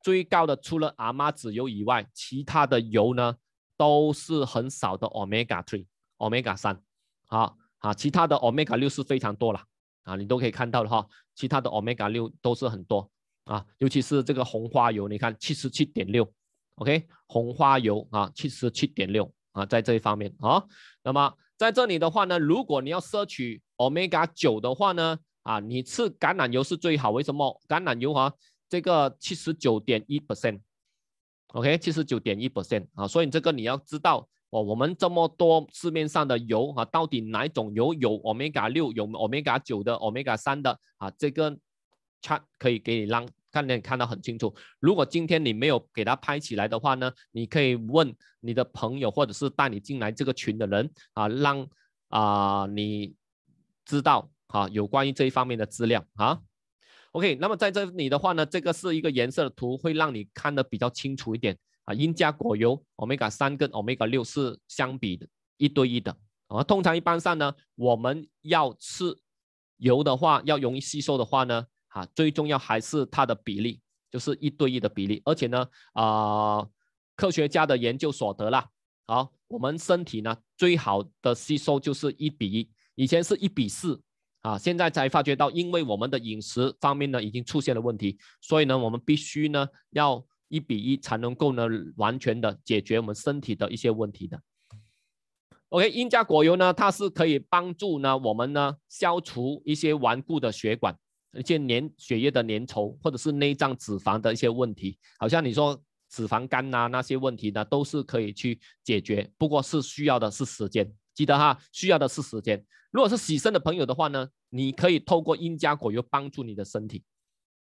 最高的除了阿妈籽油以外，其他的油呢都是很少的 Omega three、o m e g a 三。好，啊，其他的 Omega 六是非常多了。啊，你都可以看到的哈，其他的 Omega 六都是很多啊，尤其是这个红花油，你看七十七点六。OK，红花油啊，七十七点六啊，在这一方面啊，那么在这里的话呢，如果你要摄取 Omega 九的话呢，啊，你吃橄榄油是最好。为什么橄榄油哈，这个七十九点一 percent，OK，七十九点一 percent 啊，所以这个你要知道哦，我们这么多市面上的油啊，到底哪种油有 Omega 六，有 Omega 九的，Omega 三的啊，这个 chart 可以给你让。看，能看到很清楚。如果今天你没有给它拍起来的话呢，你可以问你的朋友，或者是带你进来这个群的人啊，让啊你知道啊有关于这一方面的资料啊。OK，那么在这里的话呢，这个是一个颜色的图，会让你看得比较清楚一点啊。因加果油、o m e g a 三跟 Omega 六是相比的一对一的啊。通常一般上呢，我们要吃油的话，要容易吸收的话呢。啊，最重要还是它的比例，就是一对一的比例。而且呢，啊，科学家的研究所得啦，好，我们身体呢最好的吸收就是一比一，以前是一比四，啊，现在才发觉到，因为我们的饮食方面呢已经出现了问题，所以呢我们必须呢要一比一才能够呢完全的解决我们身体的一些问题的。OK，英加果油呢，它是可以帮助呢我们呢消除一些顽固的血管。而且粘血液的粘稠，或者是内脏脂肪的一些问题，好像你说脂肪肝呐那些问题呢，都是可以去解决，不过是需要的是时间，记得哈，需要的是时间。如果是喜肾的朋友的话呢，你可以透过因加果油帮助你的身体，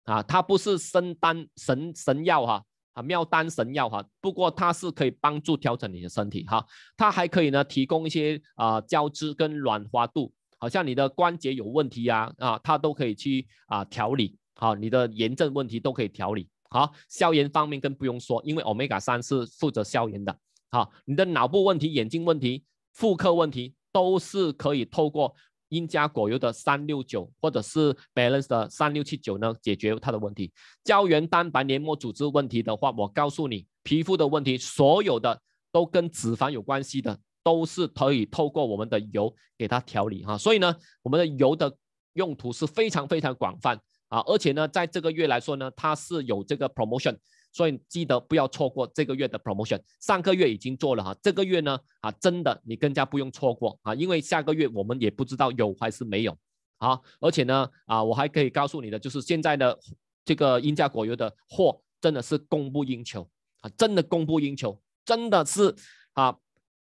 啊，它不是神丹神神药哈，啊妙丹神药哈，不过它是可以帮助调整你的身体哈，它还可以呢提供一些啊胶质跟软滑度。好像你的关节有问题呀，啊，它都可以去啊调理好你的炎症问题都可以调理好，消炎方面更不用说，因为 omega 三是负责消炎的。好，你的脑部问题、眼睛问题、妇科问题都是可以透过英加果油的三六九或者是 Balance 的三六七九呢解决它的问题。胶原蛋白、黏膜组织问题的话，我告诉你，皮肤的问题，所有的都跟脂肪有关系的。都是可以透过我们的油给它调理哈，所以呢，我们的油的用途是非常非常广泛啊，而且呢，在这个月来说呢，它是有这个 promotion，所以记得不要错过这个月的 promotion。上个月已经做了哈，这个月呢，啊，真的你更加不用错过啊，因为下个月我们也不知道有还是没有啊，而且呢，啊，我还可以告诉你的就是现在的这个英加果油的货真的是供不应求啊，真的供不应求，真的是啊。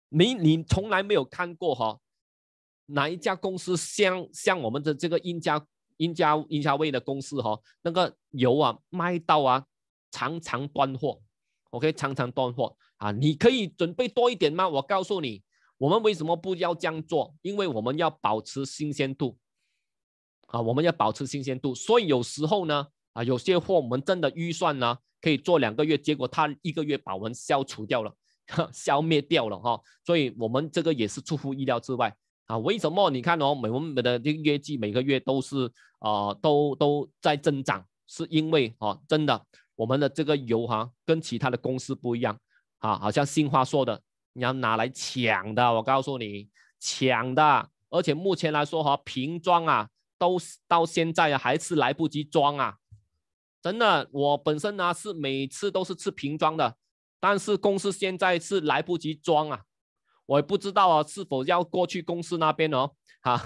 你你从来没有看过哈，哪一家公司像像我们的这个英家英家英家威的公司哈，那个油啊卖到啊常常断货，OK 常常断货啊，你可以准备多一点吗？我告诉你，我们为什么不要这样做？因为我们要保持新鲜度啊，我们要保持新鲜度，所以有时候呢啊，有些货我们真的预算呢可以做两个月，结果他一个月把我们消除掉了。[laughs] 消灭掉了哈，所以我们这个也是出乎意料之外啊。为什么？你看哦，我们的这个业绩每个月都是啊，都都在增长，是因为啊，真的，我们的这个油哈跟其他的公司不一样啊，好像新华社的，你要拿来抢的。我告诉你，抢的，而且目前来说哈，瓶装啊，都到现在还是来不及装啊。真的，我本身呢是每次都是吃瓶装的。但是公司现在是来不及装啊，我也不知道啊是否要过去公司那边哦，[laughs] 哈，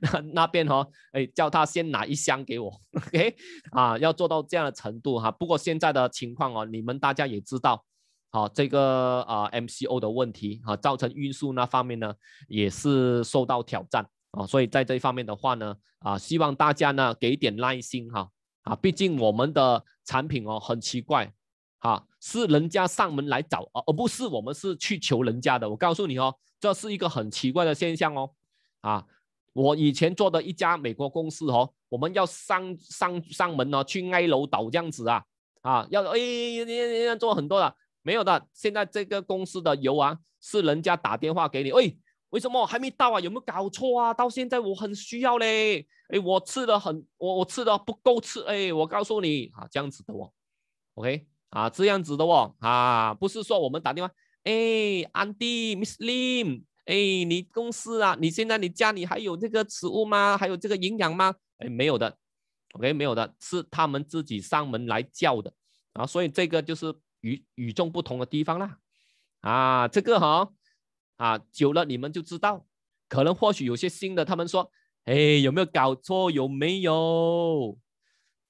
那 [laughs] 那边哦，哎，叫他先拿一箱给我，[laughs] OK，啊，要做到这样的程度哈。不过现在的情况哦，你们大家也知道，好，这个啊 MCO 的问题啊，造成运输那方面呢也是受到挑战啊，所以在这一方面的话呢，啊，希望大家呢给点耐心哈，啊，毕竟我们的产品哦很奇怪，哈。是人家上门来找而而不是我们是去求人家的。我告诉你哦，这是一个很奇怪的现象哦，啊，我以前做的一家美国公司哦，我们要上上上门哦，去挨楼倒这样子啊，啊，要哎，做很多的没有的。现在这个公司的油啊，是人家打电话给你，哎，为什么还没到啊？有没有搞错啊？到现在我很需要嘞，哎，我吃的很，我我吃的不够吃，哎，我告诉你啊，这样子的哦，OK。啊，这样子的哦，啊，不是说我们打电话，哎，安迪，Miss Lim，哎，你公司啊，你现在你家里还有这个食物吗？还有这个营养吗？哎，没有的，OK，没有的，是他们自己上门来叫的，啊，所以这个就是与与众不同的地方啦，啊，这个哈，啊，久了你们就知道，可能或许有些新的，他们说，哎，有没有搞错？有没有？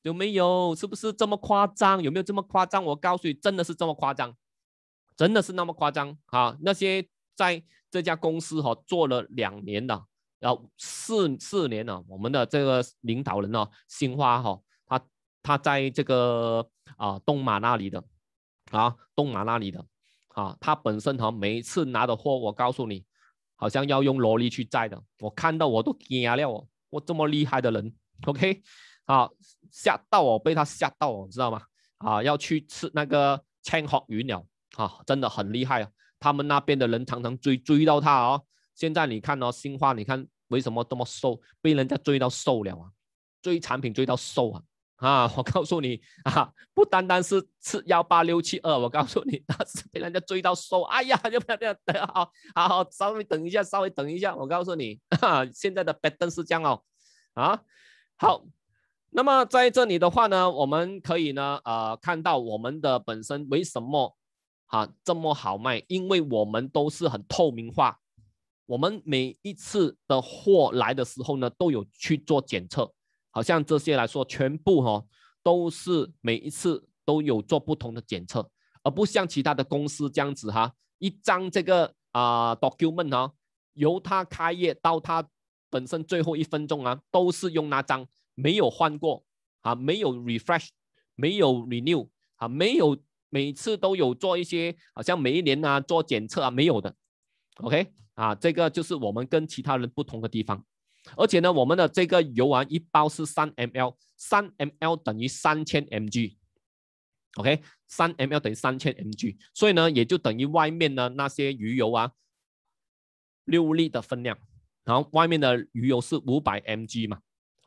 有没有？是不是这么夸张？有没有这么夸张？我告诉你，真的是这么夸张，真的是那么夸张啊！那些在这家公司哈做了两年的，然后四四年呢，我们的这个领导人呢，新花哈，他他在这个啊东马那里的啊东马那里的啊，他本身哈每一次拿的货，我告诉你，好像要用萝莉去载的，我看到我都惊讶了哦，我这么厉害的人，OK。啊！吓到我，被他吓到哦，知道吗？啊，要去吃那个千鹤鱼鸟啊，真的很厉害啊！他们那边的人常常追追到他哦。现在你看哦，新花，你看为什么这么瘦？被人家追到瘦了啊！追产品追到瘦啊！啊，[laughs] 我告诉你啊，不单单是吃幺八六七二，我告诉你，那是被人家追到瘦。哎呀，要不要这样？好，好，稍微等一下，稍微等一下，我告诉你，现在的拜登是这样哦。啊，好。那么在这里的话呢，我们可以呢，呃，看到我们的本身为什么哈这么好卖？因为我们都是很透明化，我们每一次的货来的时候呢，都有去做检测，好像这些来说全部哈都是每一次都有做不同的检测，而不像其他的公司这样子哈，一张这个啊 document 啊，由他开业到他本身最后一分钟啊，都是用那张。没有换过啊，没有 refresh，没有 renew 啊，没有每次都有做一些，好像每一年啊做检测啊没有的，OK 啊，这个就是我们跟其他人不同的地方。而且呢，我们的这个油丸一包是三 ml，三 ml 等于三千 mg，OK，三 ml 等于三千 mg，所以呢也就等于外面的那些鱼油啊六粒的分量，然后外面的鱼油是五百 mg 嘛。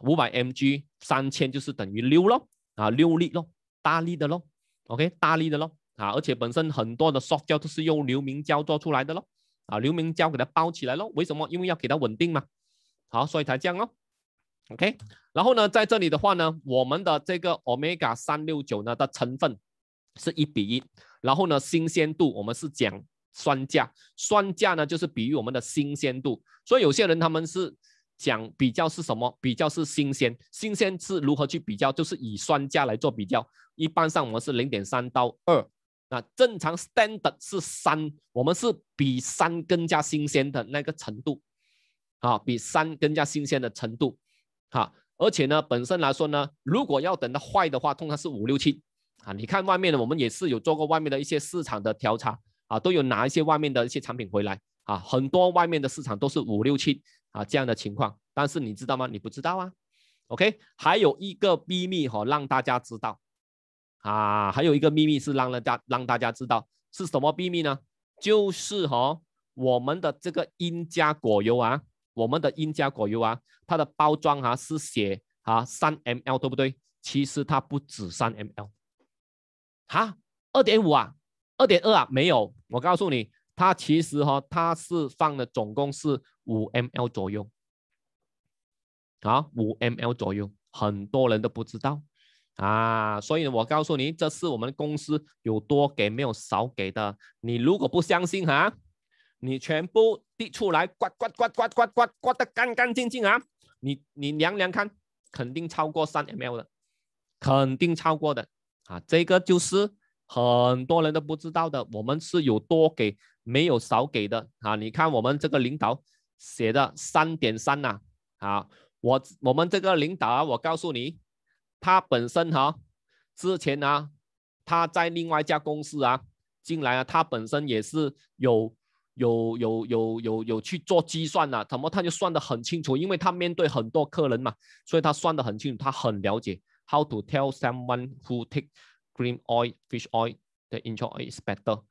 五百 mg 三千就是等于六喽啊，六粒咯，大力的喽，OK，大力的喽啊，而且本身很多的塑胶都是用硫明胶做出来的喽啊，硫明胶给它包起来喽，为什么？因为要给它稳定嘛。好，所以才这样咯 o k 然后呢，在这里的话呢，我们的这个 omega 三六九呢，的成分是一比一，然后呢，新鲜度我们是讲酸价，酸价呢就是比喻我们的新鲜度，所以有些人他们是。讲比较是什么？比较是新鲜，新鲜是如何去比较？就是以酸价来做比较。一般上我们是零点三到二，那正常 standard 是三，我们是比三更加新鲜的那个程度，啊，比三更加新鲜的程度，啊，而且呢，本身来说呢，如果要等到坏的话，通常是五六七，啊，你看外面的，我们也是有做过外面的一些市场的调查，啊，都有拿一些外面的一些产品回来，啊，很多外面的市场都是五六七。啊，这样的情况，但是你知道吗？你不知道啊。OK，还有一个秘密哈，让大家知道啊，还有一个秘密是让大家让大家知道是什么秘密呢？就是哈，我们的这个英加果油啊，我们的英加果油啊，它的包装哈是写啊三 ML，对不对？其实它不止三 ML，哈，二点五啊，二点二啊，没有，我告诉你。它其实哈，它是放的总共是五 mL 左右，啊，五 mL 左右，很多人都不知道啊，所以我告诉你，这是我们公司有多给没有少给的。你如果不相信哈，你全部递出来，刮刮刮刮刮刮刮的干干净净啊，你你量量看，肯定超过三 mL 的，肯定超过的啊，这个就是很多人都不知道的，我们是有多给。没有少给的啊！你看我们这个领导写的三点三呐，啊，我我们这个领导啊，我告诉你，他本身哈，之前啊，他在另外一家公司啊进来啊，他本身也是有有有有有有去做计算啊，怎么他就算的很清楚？因为他面对很多客人嘛，所以他算的很清楚，他很了解。How to tell someone who take green oil fish oil the i n t r oil is better?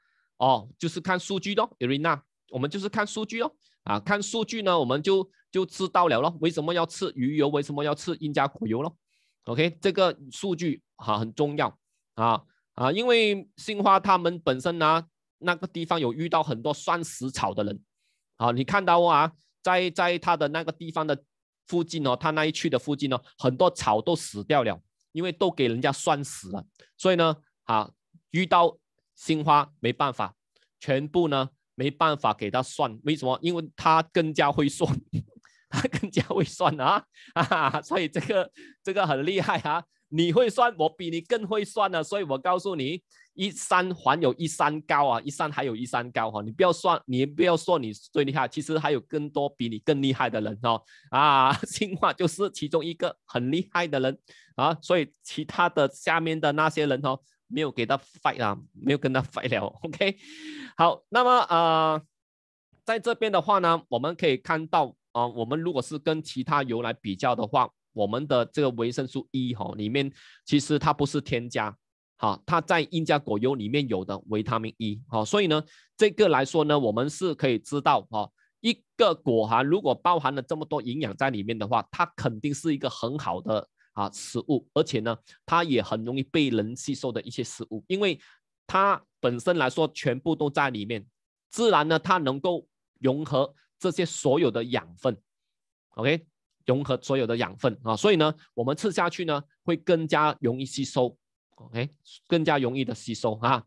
哦，就是看数据咯，Elena，我们就是看数据咯啊，看数据呢，我们就就知道了咯。为什么要吃鱼油？为什么要吃英加果油咯？OK，这个数据哈很重要啊啊，因为杏花他们本身呢，那个地方有遇到很多酸死草的人啊，你看到啊，在在他的那个地方的附近哦，他那一区的附近哦，很多草都死掉了，因为都给人家酸死了，所以呢，啊。遇到。新花没办法，全部呢没办法给他算，为什么？因为他更加会算，[laughs] 他更加会算啊，啊！[laughs] 哈，所以这个这个很厉害啊！你会算，我比你更会算呢，所以我告诉你，一山还有一山高啊，一山还有一山高哈！你不要算，你不要说你最厉害，其实还有更多比你更厉害的人哦！啊，[laughs] 新花就是其中一个很厉害的人啊，所以其他的下面的那些人哦。没有给他发啊，没有跟他发了。[laughs] o k 好，那么呃，在这边的话呢，我们可以看到啊，我们如果是跟其他油来比较的话，我们的这个维生素 E 哈里面其实它不是添加，好，它在英加果油里面有的维他命 E 啊，所以呢，这个来说呢，我们是可以知道啊，一个果含如果包含了这么多营养在里面的话，它肯定是一个很好的。啊，食物，而且呢，它也很容易被人吸收的一些食物，因为它本身来说全部都在里面，自然呢，它能够融合这些所有的养分，OK，融合所有的养分啊，所以呢，我们吃下去呢，会更加容易吸收，OK，更加容易的吸收啊。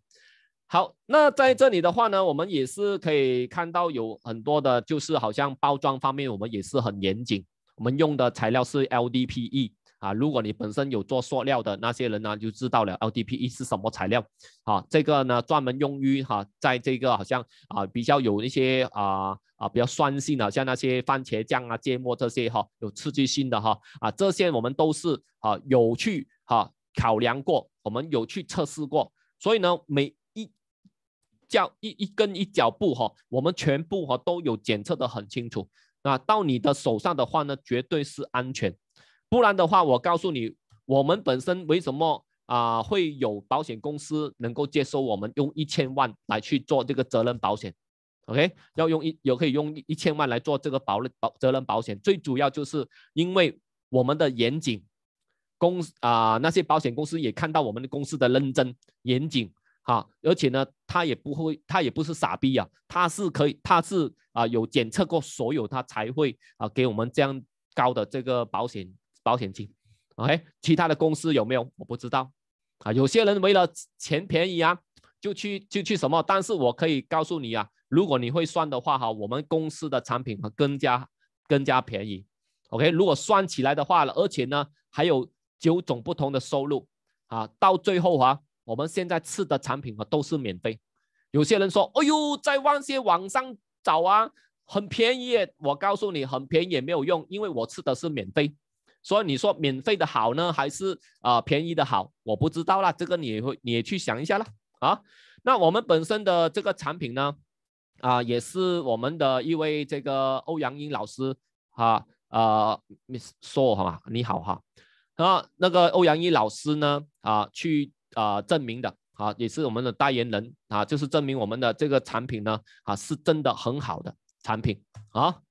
好，那在这里的话呢，我们也是可以看到有很多的，就是好像包装方面，我们也是很严谨，我们用的材料是 LDPE。啊，如果你本身有做塑料的那些人呢，就知道了 LDPE 是什么材料。啊，这个呢专门用于哈，在这个好像啊比较有一些啊啊比较酸性的，像那些番茄酱啊、芥末这些哈有刺激性的哈啊这些我们都是啊有去哈考量过，我们有去测试过，所以呢每一脚一一根一脚布哈，我们全部哈都有检测的很清楚。啊，到你的手上的话呢，绝对是安全。不然的话，我告诉你，我们本身为什么啊会有保险公司能够接受我们用一千万来去做这个责任保险？OK，要用一有可以用一千万来做这个保保责任保险，最主要就是因为我们的严谨公啊，那些保险公司也看到我们的公司的认真严谨哈，而且呢，他也不会他也不是傻逼啊，他是可以他是啊有检测过所有他才会啊给我们这样高的这个保险。保险金，OK，其他的公司有没有我不知道啊。有些人为了钱便宜啊，就去就去什么？但是我可以告诉你啊，如果你会算的话哈，我们公司的产品更加更加便宜，OK。如果算起来的话了，而且呢还有九种不同的收入啊。到最后啊，我们现在吃的产品啊都是免费。有些人说，哎呦，在万险网上找啊，很便宜。我告诉你，很便宜也没有用，因为我吃的是免费。所以你说免费的好呢，还是啊便宜的好？我不知道啦，这个你会你去想一下啦。啊。那我们本身的这个产品呢，啊，也是我们的一位这个欧阳英老师啊啊，s s 好吧？你好哈。啊，那个欧阳英老师呢，啊，去啊证明的啊，也是我们的代言人啊，就是证明我们的这个产品呢啊，是真的很好的产品啊。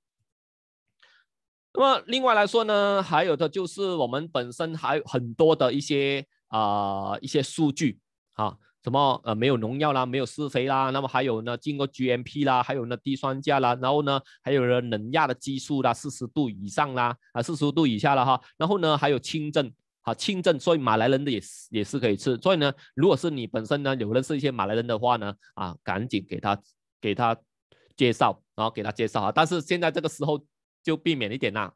那么另外来说呢，还有的就是我们本身还有很多的一些啊一些数据啊，什么呃没有农药啦，没有施肥啦，那么还有呢经过 GMP 啦，还有呢低酸价啦，然后呢还有呢冷压的激素啦，四十度以上啦啊四十度以下了哈，然后呢还有清症，啊清正，所以马来人的也是也是可以吃，所以呢如果是你本身呢有的是一些马来人的话呢啊赶紧给他给他介绍，然后给他介绍啊，但是现在这个时候。就避免一点啦，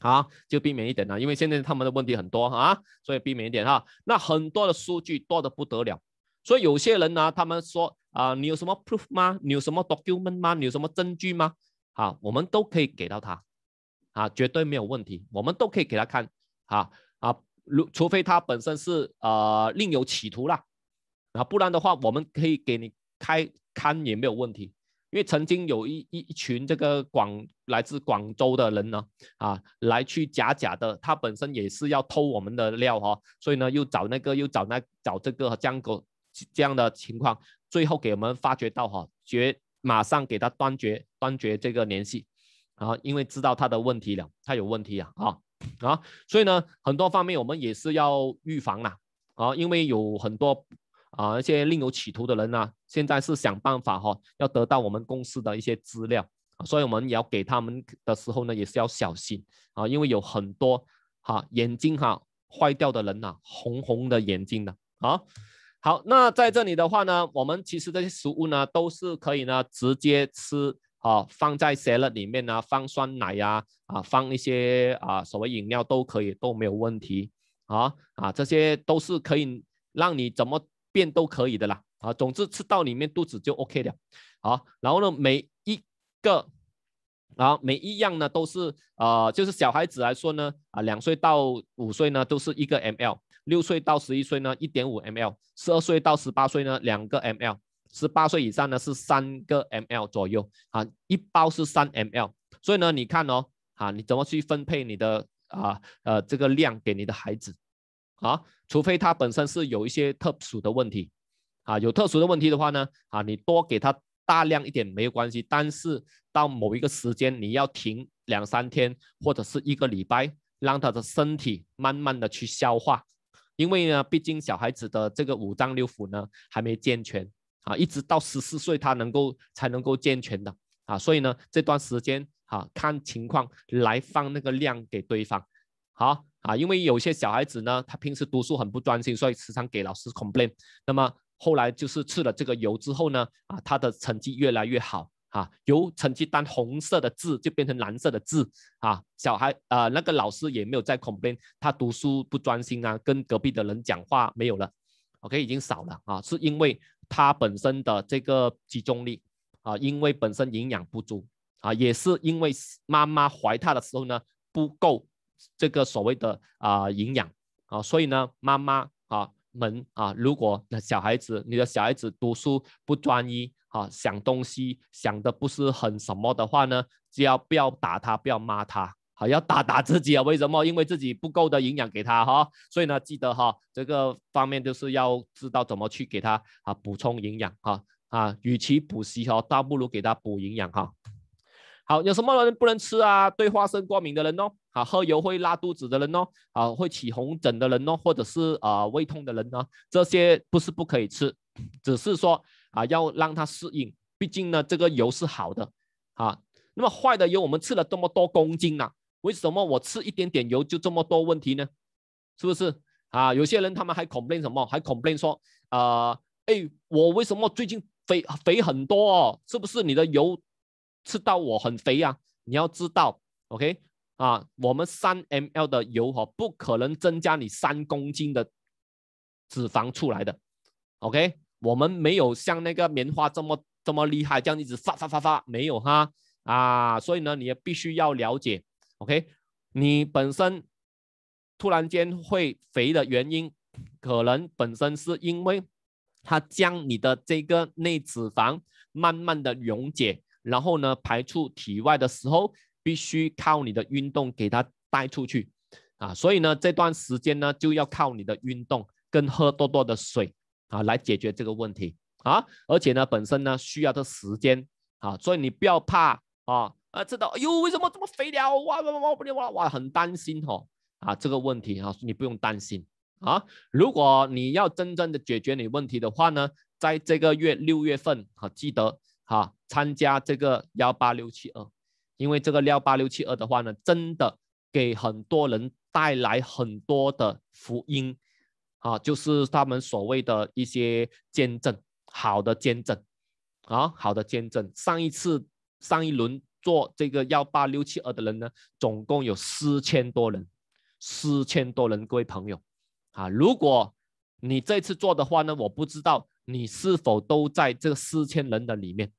好，就避免一点啦，因为现在他们的问题很多啊，所以避免一点哈。那很多的数据多的不得了，所以有些人呢，他们说啊，你有什么 proof 吗？你有什么 document 吗？你有什么证据吗？好，我们都可以给到他，啊，绝对没有问题，我们都可以给他看，啊啊，如除非他本身是啊另有企图啦，啊，不然的话，我们可以给你开看也没有问题。因为曾经有一一一群这个广来自广州的人呢，啊，来去假假的，他本身也是要偷我们的料哈，所以呢，又找那个又找那找这个样狗这样的情况，最后给我们发觉到哈，绝马上给他断绝断绝这个联系，啊，因为知道他的问题了，他有问题啊，啊啊，所以呢，很多方面我们也是要预防啦，啊，因为有很多。啊，那些另有企图的人呢，现在是想办法哈，要得到我们公司的一些资料啊，所以我们也要给他们的时候呢，也是要小心啊，因为有很多哈眼睛哈坏掉的人呐，红红的眼睛的啊。好，那在这里的话呢，我们其实这些食物呢，都是可以呢直接吃啊，放在 salad 里面呢，放酸奶呀，啊，放一些啊所谓饮料都可以，都没有问题啊啊，这些都是可以让你怎么。便都可以的啦，啊，总之吃到里面肚子就 OK 了，好，然后呢，每一个，啊，每一样呢都是啊，就是小孩子来说呢，啊，两岁到五岁呢都是一个 ml，六岁到十一岁呢一点五 ml，十二岁到十八岁呢两个 ml，十八岁以上呢是三个 ml 左右，啊，一包是三 ml，所以呢，你看哦，啊，你怎么去分配你的啊呃这个量给你的孩子？啊，除非他本身是有一些特殊的问题，啊，有特殊的问题的话呢，啊，你多给他大量一点没有关系，但是到某一个时间你要停两三天或者是一个礼拜，让他的身体慢慢的去消化，因为呢，毕竟小孩子的这个五脏六腑呢还没健全，啊，一直到十四岁他能够才能够健全的，啊，所以呢这段时间，啊，看情况来放那个量给对方，好。啊，因为有些小孩子呢，他平时读书很不专心，所以时常给老师 complain。那么后来就是吃了这个油之后呢，啊，他的成绩越来越好啊，由成绩单红色的字就变成蓝色的字啊。小孩啊，那个老师也没有再 complain，他读书不专心啊，跟隔壁的人讲话没有了。OK，已经少了啊，是因为他本身的这个集中力啊，因为本身营养不足啊，也是因为妈妈怀他的时候呢不够。这个所谓的啊营养啊，所以呢，妈妈啊们啊，如果那小孩子你的小孩子读书不专一啊，想东西想的不是很什么的话呢，就要不要打他，不要骂他，好要打打自己啊？为什么？因为自己不够的营养给他哈，所以呢，记得哈，这个方面就是要知道怎么去给他啊补充营养哈啊，与其补习哈，倒不如给他补营养哈。好，有什么人不能吃啊？对花生过敏的人哦。啊，喝油会拉肚子的人哦，啊，会起红疹的人哦，或者是啊，胃痛的人呢，这些不是不可以吃，只是说啊，要让他适应。毕竟呢，这个油是好的啊。那么坏的油，我们吃了这么多公斤呢，为什么我吃一点点油就这么多问题呢？是不是啊？有些人他们还 complain 什么？还 complain 说啊，哎，我为什么最近肥肥很多哦？是不是你的油吃到我很肥呀？你要知道，OK。啊，我们三 ml 的油哈，不可能增加你三公斤的脂肪出来的，OK？我们没有像那个棉花这么这么厉害，这样一直发发发发，没有哈啊。所以呢，你也必须要了解，OK？你本身突然间会肥的原因，可能本身是因为它将你的这个内脂肪慢慢的溶解，然后呢排出体外的时候。必须靠你的运动给它带出去啊！所以呢，这段时间呢，就要靠你的运动跟喝多多的水啊，来解决这个问题啊！而且呢，本身呢需要的时间啊，所以你不要怕啊！啊，知道哎呦，为什么这么肥了哇哇哇哇哇哇，很担心哦啊这个问题啊，你不用担心啊！如果你要真正的解决你问题的话呢，在这个月六月份啊、记得哈参加这个幺八六七二。因为这个幺八六七二的话呢，真的给很多人带来很多的福音啊，就是他们所谓的一些见证，好的见证啊，好的见证。上一次上一轮做这个幺八六七二的人呢，总共有四千多人，四千多人，各位朋友啊，如果你这次做的话呢，我不知道你是否都在这四千人的里面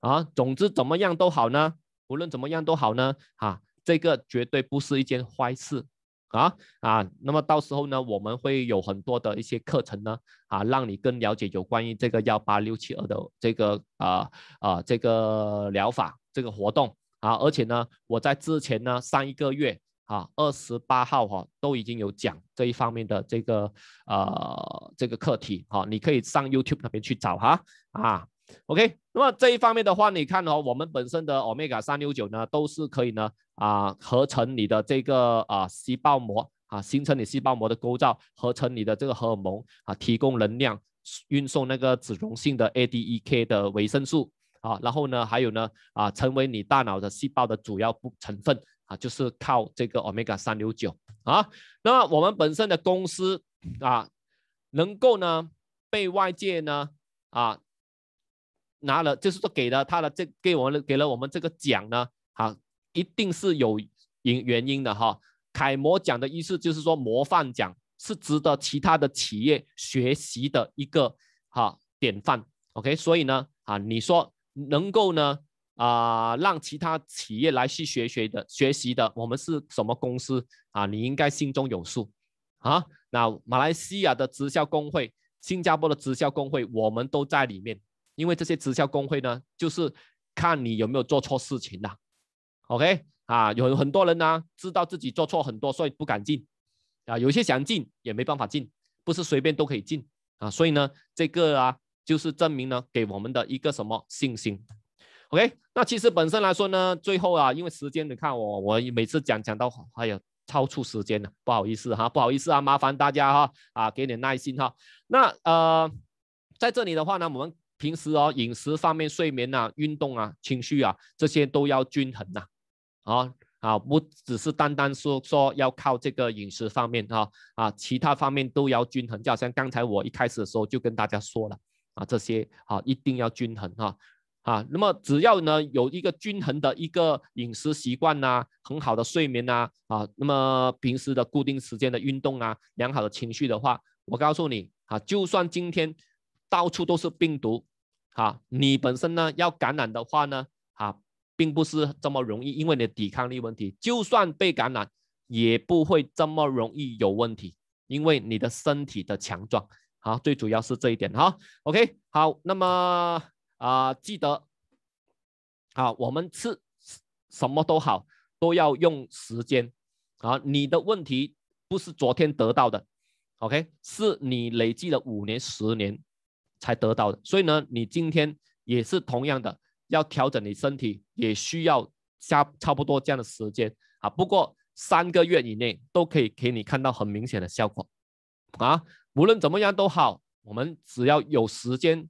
啊。总之怎么样都好呢。无论怎么样都好呢，啊，这个绝对不是一件坏事，啊啊，那么到时候呢，我们会有很多的一些课程呢，啊，让你更了解有关于这个幺八六七二的这个啊啊这个疗法这个活动啊，而且呢，我在之前呢上一个月啊二十八号哈都已经有讲这一方面的这个呃这个课题哈，你可以上 YouTube 那边去找哈啊。OK，那么这一方面的话，你看哦，我们本身的 omega 三六九呢，都是可以呢啊合成你的这个啊细胞膜啊，形成你细胞膜的构造，合成你的这个荷尔蒙啊，提供能量，运送那个脂溶性的 ADEK 的维生素啊，然后呢，还有呢啊，成为你大脑的细胞的主要成分啊，就是靠这个 omega 三六九啊。那么我们本身的公司啊，能够呢被外界呢啊。拿了就是说给了他的这给我们给了我们这个奖呢，啊，一定是有原原因的哈。楷模奖的意思就是说模范奖是值得其他的企业学习的一个哈典范。OK，所以呢啊，你说能够呢啊让其他企业来去学学的学习的，我们是什么公司啊？你应该心中有数啊。那马来西亚的直销工会、新加坡的直销工会，我们都在里面。因为这些直销工会呢，就是看你有没有做错事情的，OK 啊，有很多人呢知道自己做错很多，所以不敢进啊。有些想进也没办法进，不是随便都可以进啊。所以呢，这个啊，就是证明呢给我们的一个什么信心？OK，那其实本身来说呢，最后啊，因为时间，你看我我每次讲讲到，哎呀，超出时间了，不好意思哈，不好意思啊，麻烦大家哈啊，给点耐心哈。那呃，在这里的话呢，我们。平时哦，饮食方面、睡眠啊、运动啊、情绪啊，这些都要均衡呐。啊啊，不只是单单说说要靠这个饮食方面啊啊，其他方面都要均衡。就好像刚才我一开始的时候就跟大家说了啊，这些啊一定要均衡啊啊。那么只要呢有一个均衡的一个饮食习惯呐，很好的睡眠呐啊，那么平时的固定时间的运动啊，良好的情绪的话，我告诉你啊，就算今天到处都是病毒。哈，你本身呢要感染的话呢，哈，并不是这么容易，因为你的抵抗力问题。就算被感染，也不会这么容易有问题，因为你的身体的强壮。好，最主要是这一点。好，OK，好，那么啊，记得，啊，我们是什么都好，都要用时间。啊，你的问题不是昨天得到的，OK，是你累计了五年、十年。才得到的，所以呢，你今天也是同样的，要调整你身体，也需要加差不多这样的时间啊。不过三个月以内都可以给你看到很明显的效果啊。无论怎么样都好，我们只要有时间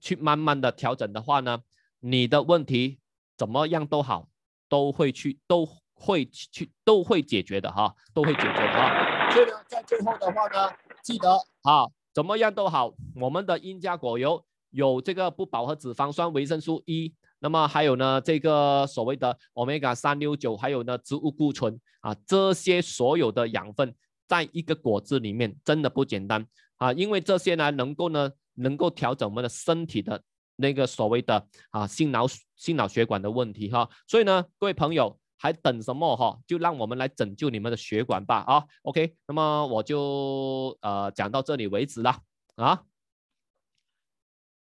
去慢慢的调整的话呢，你的问题怎么样都好，都会去都会去都会解决的哈，都会解决的哈。所以呢，在最后的话呢，记得啊。怎么样都好，我们的英加果油有这个不饱和脂肪酸、维生素 E，那么还有呢，这个所谓的 omega 三六九，还有呢，植物固醇啊，这些所有的养分在一个果汁里面真的不简单啊，因为这些呢能够呢能够调整我们的身体的那个所谓的啊心脑心脑血管的问题哈，所以呢，各位朋友。还等什么哈？就让我们来拯救你们的血管吧啊！OK，那么我就呃讲到这里为止了啊。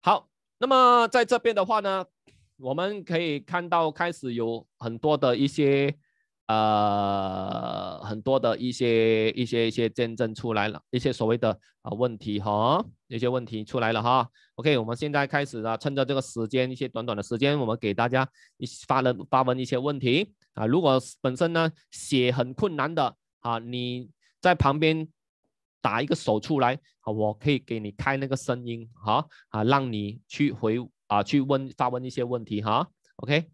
好，那么在这边的话呢，我们可以看到开始有很多的一些呃很多的一些一些一些见证出来了一些所谓的啊问题哈，一些问题出来了哈。OK，我们现在开始啊，趁着这个时间一些短短的时间，我们给大家一发了发文一些问题。啊，如果本身呢写很困难的，啊，你在旁边打一个手出来，啊，我可以给你开那个声音，哈，啊，让你去回啊，去问发问一些问题，哈，OK。